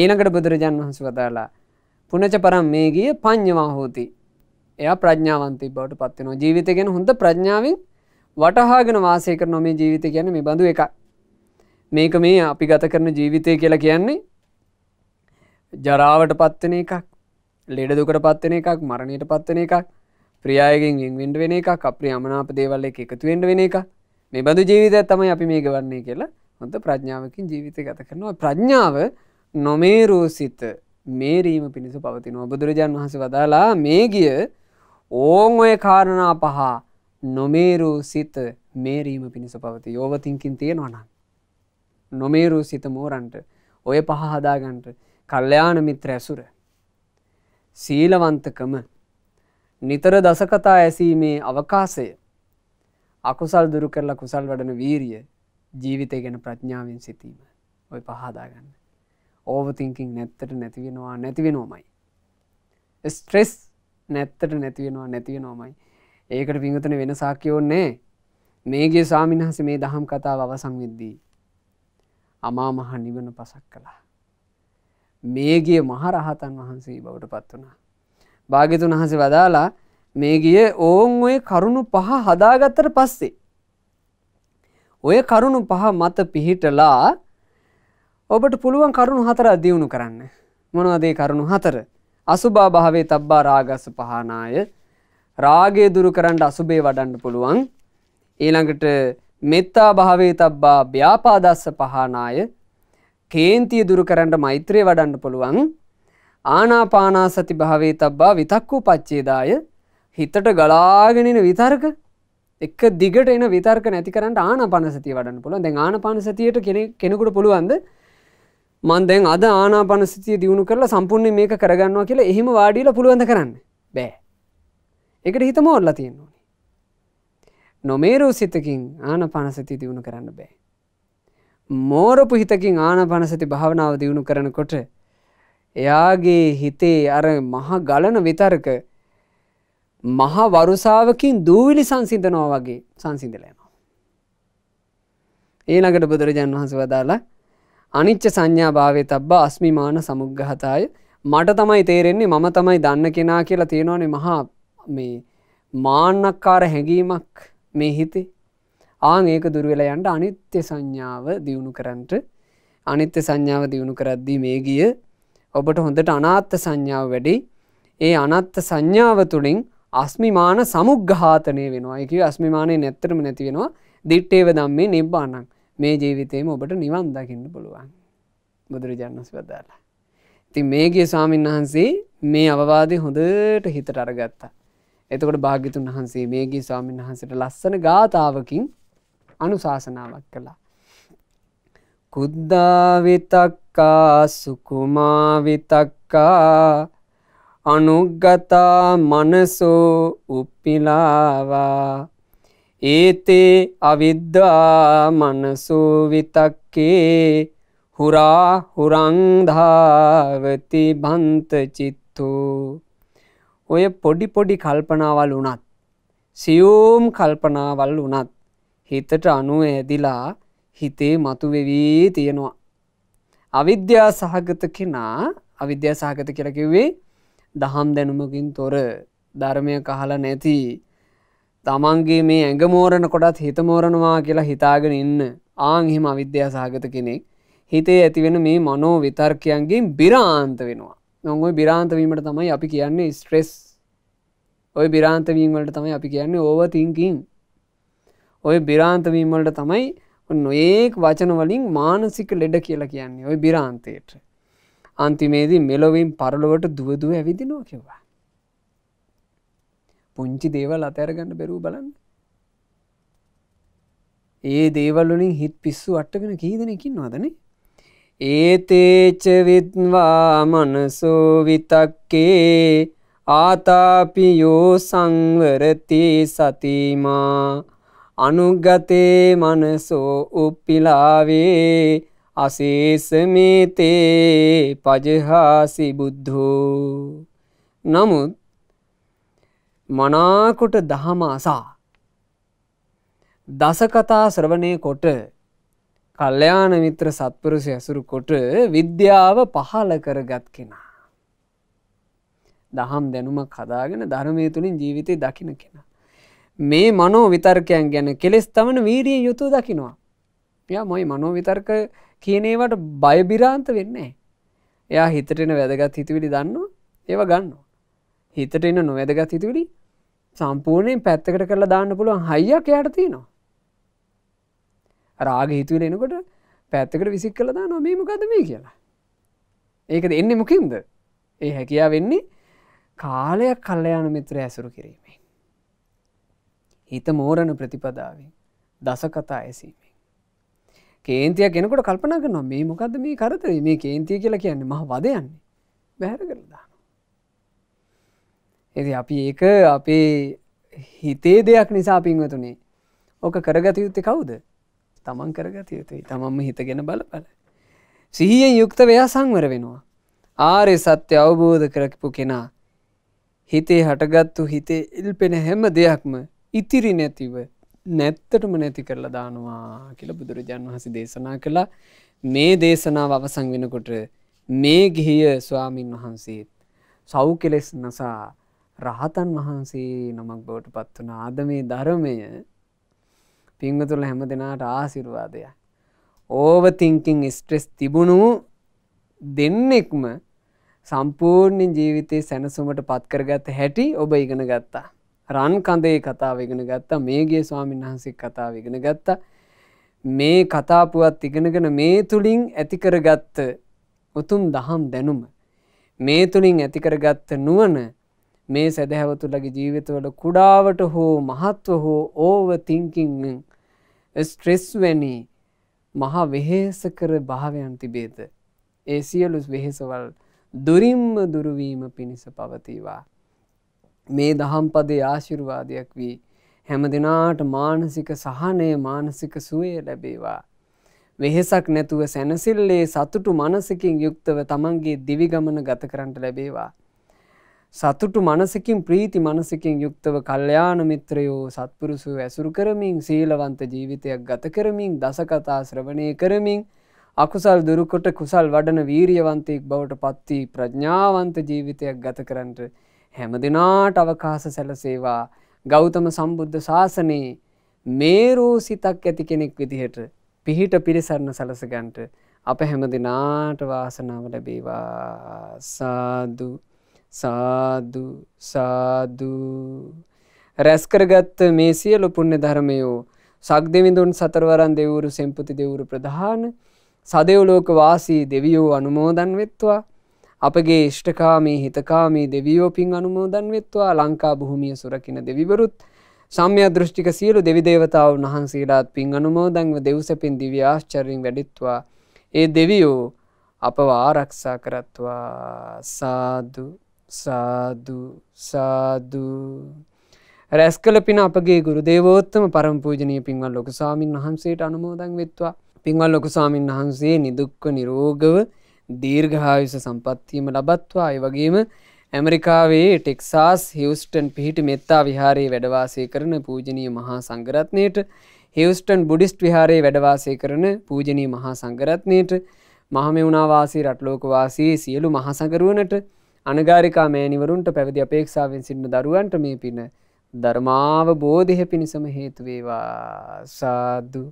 ඒනකට බුදුරජාන් වහන්ස වදාලා පුනච පරම් මේ ගිය පං්ඥවා හෝති එය ප්‍රඥාවන්තී බවට පත්වෙනවා ජීවිතගෙන හොඳ ප්‍රඥාවෙන් වටහාගෙන වාසය කර නොමේ ජීවිත ගැන මේ බඳු එකක්. මේක මේ අපි ගත කරන ජීවිතය කියලා කියන්නේ ජරාවට පත්වන එකක් ලෙඩදුකට පත්වන එකක් මරණයට පත්වන එකක් ප්‍රියයගෙන් ඉන්වෙන්ඩ වෙන එකක් අපේ අමනාප දේවල්ල එකතුවෙන්ඩ වෙන එක මේ බඳු ජීවිතය තමයි අපි මේ ගවන්නේ කියලා හොඳ ප්‍රඥාවකින් ජීවිත ගත කරනවා ප්‍රඥාව නොමේරූ සිත මේරීම පිණිස පවතිනවා බුදුරජාන් වහස වදාලා මේ ගිය ඕන් ඔය කාරණා පහා නොමේරූ සිත මේරීම පිණිස පවති යෝවතිංකින් තියෙනවනම්. නොමේරූ සිත මෝරන්ට ඔය පහහදාගන්ට කල්්‍යයාන මිත්‍ර ඇසුර. සීලවන්තකම නිතර දසකතා ඇසීමේ අවකාසය අකුසල් දුරු කරලා කුසල් වඩන වීරිය ජීවිතය ගැන ප්‍රඥාවෙන් සිතීම ඔය පහදාගන්න ඕවතිංකින් නැත්තට නැතිවෙනවා නැතිවෙනෝමයි. ස්ට්‍රෙස් නැත්තට නැතිවෙනවා නැතිවෙනෝමයි ඒකට පිංහතන වෙනසාක් යෝන්නේ මේගේ සාමිනහස මේ දහම් කතාව අවසංවෙද්දී. අමා මහ නිවන පසක් කළා. මේගේ මහරහතන් වහන්සේ බවට පත් වනා. භාගතුන් වහසේ වදාලා මේ ගිය ඕන් ඔය කරුණු පහ හදාගත්තට පස්සේ. ඔය කරුණු පහ මත පිහිටලා ඔබට පුළුවන් කරුණු හතර දියුණු කරන්න. මොනවදේ කරුණු හතර. අසුභා භාවේ තබ්බා රාගස පහනාය රාගේ දුරු කරන්නට අසුබේ වඩන්න පුළුවන් ඊළඟට මෙත්තා භාවේ තබ්බා ව්‍යාපාදස්ස පහනාය කේන්තිය දුරු කරන්නට මෛත්‍රය වඩන්න පුළුවන් ආනාපානාසති භාවේ තබ්බා විතක්කු පච්චේදාය හිතට ගලාගෙනෙන විතර්ක එක දිගට එන විතර්ක නැති කරට ආනාපනසතිය වඩන්න පුළුවන් දැන් ආනාපානසතියට කෙනෙකුට පුළුවන්ද මන් දැන් අද ආනාපනසතිය දියුණු කරලා සම්පූර්ණ මේක කරගන්නවා කියලා එහෙම වාඩීල පුළුවන්ද කරන්න බෑ එකට හිතම ඔල්ලා තියෙන ඕනි. නොමේරූ සිතකින් ආන පනසති දියුණු කරන්න බෑ. මෝරපු හිතකින් ආන පනසති භාවනාව දියුණු කරනකොට එයාගේ හිතේ අර මහ ගලන විතර්ක මහා වරුසාාවකින් දූවිලි සංසිින්දනවා වගේ සංසිින්දලයනවා. ඒනකට බුදුරජාන් වහන්ස වදාලා අනිච්ච සංඥා භාවය තබ්බා අස්මිමාන සමුග්ගහතාය මට තමයි තේරෙන්නේ මම තමයි දන්න කෙනා කියලා තියෙනවානේ මහා මේ මාන්නක්කාර හැඟීමක් මේ හිතේ ආං ඒක දුරවෙලා යන්ට අනිත්‍ය සංඥාව දියුණු කරන්ට අනිත්‍ය සංඥාව දියුණු කරද්දී මේ ගිය ඔබට හොඳට අනාත්ත සංඥාව වැඩි ඒ අනත්ත සංඥාව තුළින් අස්මිමාන සමුගඝාතනය වෙනවා එක අස්මිමානය නැත්තරම නැති වෙනවා දිට්ටේව දම්මේ නිබ්බානක් මේ ජීවිතයම ඔබට නිවන් දකින්න පුළුවන් බුදුරජාණන්ස වදාලා. ඉතින් මේගේ ස්වාමීන් වහන්සේ මේ අවවාදය හොඳට හිතට අරගත්තා. එතකොට භාග්‍යතුන් වහන්සේ මේගේ ස්වාමීන් වහන්සට ලස්සන ගාථාවකින් අනුශාසනාවක් කළා. කුද්දාවිතක්කා සුකුමාවිතක්කා අනුගතා මනසෝ උප්පිලාවා ඒතේ අවිද්වා මනසෝවිතක්කේ හුරා හුරංධාවති බන්තචිත්තුූ ඔය පොඩි පොඩි කල්පනාවල් වනත් සියෝම් කල්පනාවල් වනත් හිතට අනුව ඇදිලා හිතේ මතුවෙවී තියෙනවා. අවිද්‍යා සහගත කෙනා අවිද්‍යා සහගත කරකිවේ දහම් දැනුමකින් තොර ධර්මය කහල නැති තමන්ගේ මේ ඇඟ මෝරණ කොටත් හිත මෝරණවා කියලා හිතාගෙන ඉන්න ආංහිම අවිද්‍යා සහගත කෙනෙක් හිතේ ඇතිවෙන මේ මනෝ විතර්කයන්ගෙන් බිරාන්ත වෙනවා. නොංගොයි බිරාන්තවීමට තමයි අපි කියන්නේ ස්ට්‍රෙස් ඔය බිරාන්තවීමට තමයි අපි කියන්නේ ඕව තිංකින් ඔය බිරාන්තවීමලට තමයි නොඒක් වචනවලින් මානසික ලෙඩ කියලා කියන්නේ ඔය බිරාන්තයට අන්තිමේදී මෙලොවින් පරලොවට දුවදුව ඇවිදිනෝ කිවා පුංචි දේවල් අතෑරගන්න බැරූ බලන්න ඒ දේවල්ලින් හිත් පිස්සු අට්ටගෙන කීදනකින් නොදනේ ඒතේච විද්වා මනසෝ විතක්කේ ආතාපියෝ සංවරති සතිමා අනුගතේ මනසෝ උප්පිලාවේ අසේසමේතේ පජහාසි බුද්ධෝ නමුත් මනාකොට දහම අසා දසකතා ශ්‍රවණය කොට කල්්‍යයාන මිත්‍ර සත්පුරුෂ ඇසුරු කොට විද්‍යාව පහල කරගත් කෙනා. දහම් දැනුම කදාගෙන ධර්මය තුළින් ජීවිතය දකින කෙනා. මේ මනෝ විතර්කයන් ගැන කෙලෙස් තමන වීරිය යුතු දකිනවා. ය මොයි මනෝ විතර්ක කියනේවට බයබිරාන්ත වෙන්නේ. එයා හිතටෙන වැදගත් හිතවිලි දන්න ඒව ගන්න. හිතට එන්න නොවැදගත් හිතවිලි සම්පූර්ණයෙන් පැත්තකට කරලා දාන්න පුළුවන් හයියක් යාට තියනවා. රාග හිතුවල එනකොට පැත්තකට විසික් කළදා නොමීම කද මේ කියලා. ඒකද එන්නේ මොකින්ද ඒ හැකයා වෙන්නේ කාලයක් කල්ලයාන මිත්‍ර ඇසුරු කිරීමෙන්. හිත මෝරණ ප්‍රතිපදාවෙන් දසකතා ඇසීමෙන්. කේන්තිය කෙනකට කල්පනක නො මේ මොකද මේ කරතර මේ කේන්තිය කියලා කියන්නේ මහ වදයන්නේ බැහැර කරදාන. එති අපි ඒක අපේ හිතේ දෙයක් නිසා පින්වතුනේ ඕක කරගත යුත්තේ කවුද තමන් කරගත යුතුයි තමන්ම හිතගෙන බලපල. සිහියෙන් යුක්ත වෙයා සංවර වෙනවා. ආරය සත්‍ය අවබෝධ කරකිපු කෙනා. හිතේ හටගත්තු හිතේ ඉල්පෙන හැම දෙයක්ම ඉතිරි නැතිව නැත්තටම නැති කරලා දානවා කියල බුදුරජාන් වහසි දේශනා කළා මේ දේශනාව අවසං වෙනකොට මේ ගිහිය ස්වාමින් වහන්සේත් සව් කෙලෙස් නසා රහතන් වහන්සේ නමක් බවට පත්වන ආද මේ ධර්මය පිංවතුල හැම දෙනාට ආසිරුවාදයක්. ඕව තිංකින් ස්ට්‍රෙස් තිබුණු දෙන්නෙක්ම සම්පූර්ණින් ජීවිතය සැනසුමට පත්කරගත්ත හැටි ඔබ ඉගෙන ගත්තා. රන් කඳේ කතාව ඉගෙන ගත්තා මේගේ ස්වාමින් වහන්සේ කතාව ඉගෙන ගත්තා මේ කතාපුවත් ඉගෙනගෙන මේ තුළින් ඇතිකරගත්ත උතුම් දහම් දැනුම මේ තුළින් ඇතිකරගත්ත නුවන මේ සැදැහැවතුලගේ ජීවිතවල කුඩාවට හෝ මහත්ව හෝ ඕව තිංකින් ස්ට්‍රෙස් වැනි මහා වෙහෙසකර භාවයන් තිබේද. ඒ සියලු වෙහෙසවල් දුරින්ම දුරුවීම පිණිස පවතිවා. මේ දහම්පදේ ආශිර්වාදයක් වී හැම දෙනාට මානසික සහනය මානසික සුවය ලැබේවා. වෙහෙසක් නැතුව සැනසිල්ලේ සතුටු මනසකින් යුක්තව තමන්ගේ දිවිගමන ගත කරන්නට ලැබේවා. සතුටු මනසකින් ප්‍රීති මනසකින් යුක්තව කල්්‍යයාන මිත්‍රයෝ සත්පුරුසු ඇසුරු කරමින් සීලවන්ත ජීවිතයක් ගත කරමින් දසකතා ශ්‍රවණය කරමින් අකුසල් දුරුකොට කුසල් වඩන වීරියවන්තයෙක් බවට පත්තිී ප්‍රඥාවන්ත ජීවිතයක් ගත කරන්නට හැම දෙනාට අවකාස සැලසේවා ගෞතම සම්බුද්ධ ශාසනයේ මේරූ සිතක් ඇති කෙනෙක් විදිහට පිහිට පිරිසරණ සලසගන්ට අප හැම දෙනාට වාසනාව ලැබේවා සාදුු සාදු සාදු රැස්කරගත් මේ සියලු පුුණ්‍ය ධර්මයෝ සක් දෙවිඳුන් සතරවරන් දෙවුරු සෙම්පති දෙවුරු ප්‍රධාන සදෙව්ලෝක වාසී දෙවියෝ අනුමෝදන් වෙත්වා අපගේ ෂ්ඨකාමී හිතකාමී දෙවියෝ පින් අනුමෝදන් වෙත්වා ලංකා බොහොමිය සුරකින දෙවිවරුත් සම්ය දෘෂ්ටික සියලු දෙවිදේවතාව වහන්සේලාත් පින් අනුමෝදංව දෙව්සැපින් දිව්‍යාශ්චරින් වැඩිත්වා ඒ දෙවියෝ අපව ආරක්ෂා කරත්වා සාදුු සාදු සාදු රැස්කල පින අපගේ ගුරු දේවෝත්තම පරම්පූජනය පින්වල් ලොක සාමීන් වහන්සේට අනුමෝදන් වෙත්වා පින්වල් ලොක සාමීන් වහන්සේ නිදුක්ව නිරෝගව දීර්ඝායුස සම්පත්තියම ලබත්වා අය වගේම ඇමරිකාවේ ටෙක්සාස් හිවස්ටන් පිහිට මෙත්තා විහාරයේ වැඩවාසය කරන පූජනීය මහා සංගරත්නයට හිවස්ටන් බුඩිස්ට විහාරයේ වැඩවාසය කරන පූජනී මහා සංගරත්නයට මහමෙවුණවාසී රටලෝකවාසී සියලු මහසඟරුවනට අනගාරිකා මෑනිවරුන්ට පැවදි අපේක්ෂාවෙන් සිටින දරුවන්ට මේ පින ධර්මාව බෝධිහ පිණිසම හේතුවේවා සාදු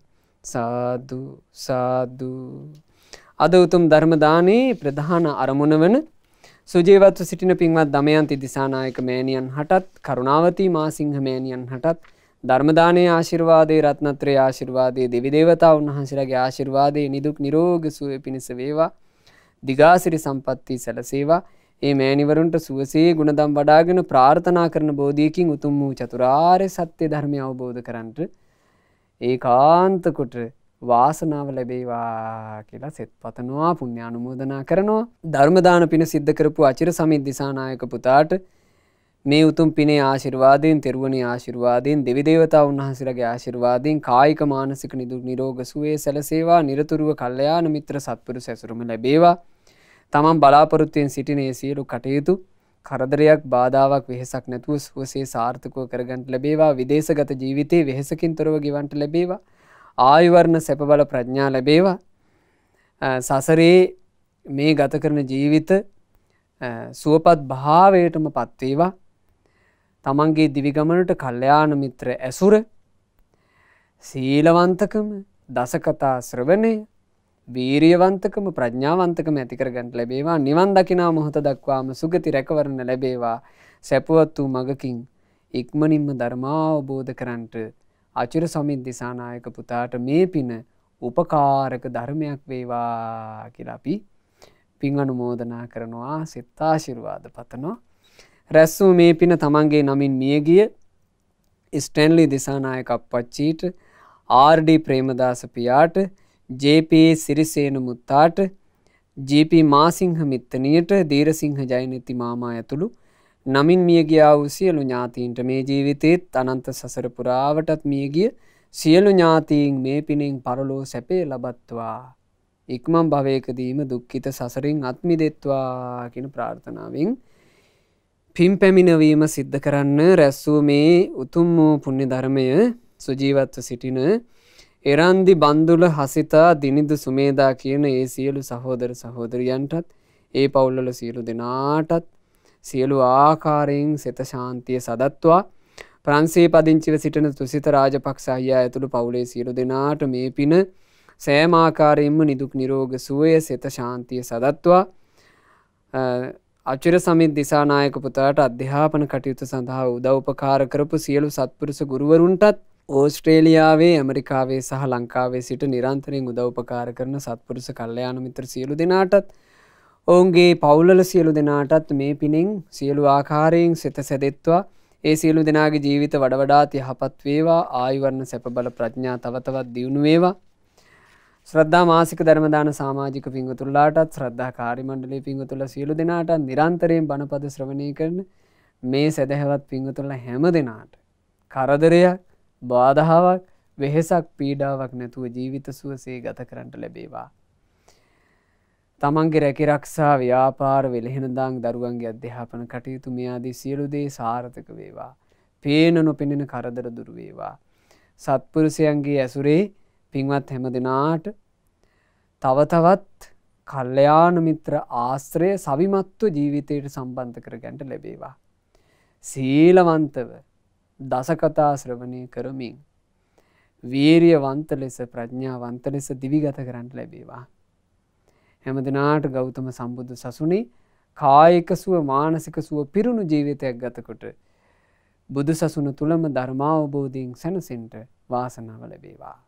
සාදු සාදු. අද උතුම් ධර්මදානයේ ප්‍රධාන අරමුණ වන සුජේවත්ව සිටින පින්වත් දමයන්ති දිසානායක මෑණියන් හටත් කරුණාවතී මාසිංහ මෑණියන් හටත් ධර්මදානය ආශිර්වාදය රත්නත්‍රය ආශිර්වාදය දෙවිදේවතාව උන්හන්සේලගේ ආශිර්වාදය නිදුක් නිරෝග සුවය පිණිස වේවා දිගාසිරි සම්පත්තිී සැලසේවා ඒ මෑනිවරුන්ට සුවසේ ගුණදම් වඩාගෙන ප්‍රාර්ථනා කරන බෝධියකින් උතුම් වූ චතුරාරය සත්‍යය ධර්මය අවබෝධ කරන්ට ඒ කාන්තකොට වාසනාව ලැබේවා කියලා සෙත් පතනවා පුුණ්‍ය අනුමෝදනා කරනවා ධර්මදාන පින සිද්ධ කරපු අචිර සමිද්ධිසානායක පුතාට මේ උතුම් පිනේ ආශිර්වාදයෙන් තෙරුවනි ආශිර්වාදයෙන් දෙවිදේවතා උන්හන්සිරගේ ආශිර්වාදයෙන් කායික මානසික නිදු නිරෝග සුවේ සැලසේවා නිරතුරුව කල්ලයාන මිත්‍ර සත්පුරු සැසුරුම ලැබේවා තමන් බලාපොරොත්තුවයෙන් සිටින සියලු කටයුතු කරදරයක් බාධාවක් වෙහෙසක් නැතුව සුවසේ සාර්ථකව කරගන්නට ලැබේවා විදේශගත ජීවිතයේ වෙහෙසකින් තොරව ගිවන්ට ලැබේවා ආයුවර්ණ සැපබල ප්‍රඥා ලැබේවා සසරේ මේ ගත කරන ජීවිත සුවපත් භාවයටම පත්වේවා තමන්ගේ දිවිගමනට කල්්‍යයාන මිත්‍ර ඇසුර සීලවන්තකම දසකතා ශ්‍රවණය වීරියවන්තකම ප්‍රඥාවන්තකම ඇතිකරගන්නට ලැබේවා නිවන් දකිනා මොහොත දක්වාම සුගති රැකවරණ ලැබේවා සැපුවත් වූ මගකින් ඉක්මනින්ම ධර්මාවබෝධ කරන්ට අචුර සමින් දිසානායක පුතාට මේ පින උපකාරක ධර්මයක් වේවා කියලාපි පින් අනුමෝදනා කරනවා සිත්තාශිරවාද පතනවා. රැස්සූ මේ පින තමන්ගේ නමින් මියගිය ස්ටැන්ලි දිසානායක අපපච්චීට ආර්ඩි ප්‍රේමදාස පියාට ජපයේ සිරිසේනු මුත්තාට ජප මාසිංහ මිත්තනයට දීරසිංහ ජයනෙති මාමා ඇතුළු නමින් මියගියා වූ සියලු ඥාතීන්ට මේ ජීවිතයත් අනන්ත සසර පුරාවටත් මියගිය සියලු ඥාතීන් මේ පිණින් පරලෝ සැපේ ලබත්වා. ඉක්මම් භවයකදීම දුක්කිත සසරින් අත්මි දෙත්වා කියෙන ප්‍රාර්ථනාවෙන්. පින් පැමිණවීම සිද්ධ කරන්න රැස්සූ මේ උතුම් වූ පුුණ්‍ය ධර්මය සුජීවත්ව සිටින එරන්දි බන්දුල හසිතා දිනිදු සුමේදා කියන ඒ සියලු සහෝදර සහෝදරියන්ටත් ඒ පවුල්ලල සියලු දෙනාටත් සියලු ආකාරයෙන් සෙත ශාන්තිය සදත්වා ප්‍රන්සේ පදිංචිව සිටන තුසිත රාජපක්ෂහියා ඇතුළු පවුලේ සියලු දෙනාට මේ පින සෑමාකාරයෙන්ම නිදුක් නිරෝග සුවය සෙත ශාන්තිය සදත්වා අචිර සමිත් දිසානායක පුතාට අධ්‍යාපන කටයුතු සඳහා උදව්පකාර කරපු සියලු සත්පුරුස ගුරුවරුන්ටත් ඕස්ට්‍රේලියාවේ ඇමරිකාවේ සහ ලංකාවේ සිට නිරන්තරයෙන් උදව්පකාර කරන සත්පුරුස කල්ලයාන මිත්‍ර සියලු දෙනාටත් ඔවුන්ගේ පවුල්ල සියලු දෙනාටත් මේ පිනිින් සියලු ආකාරයෙන් සිත සැදෙත්වා ඒ සියලු දෙනාගේ ජීවිත වඩවඩාත් යහපත් වේවා ආයුවරණ සැපබල ප්‍රඥා තවතවත් දියුණුවේවා ශ්‍රද්ධා මාසික ධර්මදාන සාමාජික පිංගතුල්ලාටත් ශ්‍රද්ධා කාරිමණ්ඩලි පිංගතුල සියලු දෙනාට නිරන්තරයෙන් බණපද ශ්‍රවණය කරන මේ සැදැහැවත් පිංගතුල්ල හැම දෙනාට. කරදරයක් බාධාවක් වෙහෙසක් පීඩාවක් නැතුව ජීවිත සුවසේ ගත කරට ලැබේවා. තමන්ගේ රැකිරක්ෂා ව්‍යාපාර වෙලහෙනදාං දරුවන්ගේ අධ්‍යාපන කටයුතු මෙයාදී සියලුදේ සාර්ථක වේවා. පේන නොපෙනෙන කරදර දුරුවේවා. සත්පුරුසයන්ගේ ඇසුරේ පින්වත් හැම දෙනාට තවතවත් කල්ලයාන මිත්‍ර ආශ්‍රය සවිමත්ව ජීවිතයට සම්බන්ධ කර ගැන්ට ලැබේවා. සීලවන්තව දසකතා ශ්‍රවණය කරමින් වීරියවන්ත ලෙස ප්‍රඥාවන්ත ලෙස දිවිගත කරන්න ලැබේවා. හැමදිනාට ගෞතම සම්බුද්ධ සසුනේ කායක සුව මානසික සුව පිරුණු ජීවිතයක් ගතකොට බුදු සසුන තුළම ධර්මාවබෝධීන් සැනසෙන්ට වාසනාව ලැබේවා.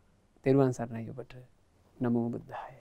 තෙරුවන් සරණයි ඔබට නමෝ බුද්ධාය.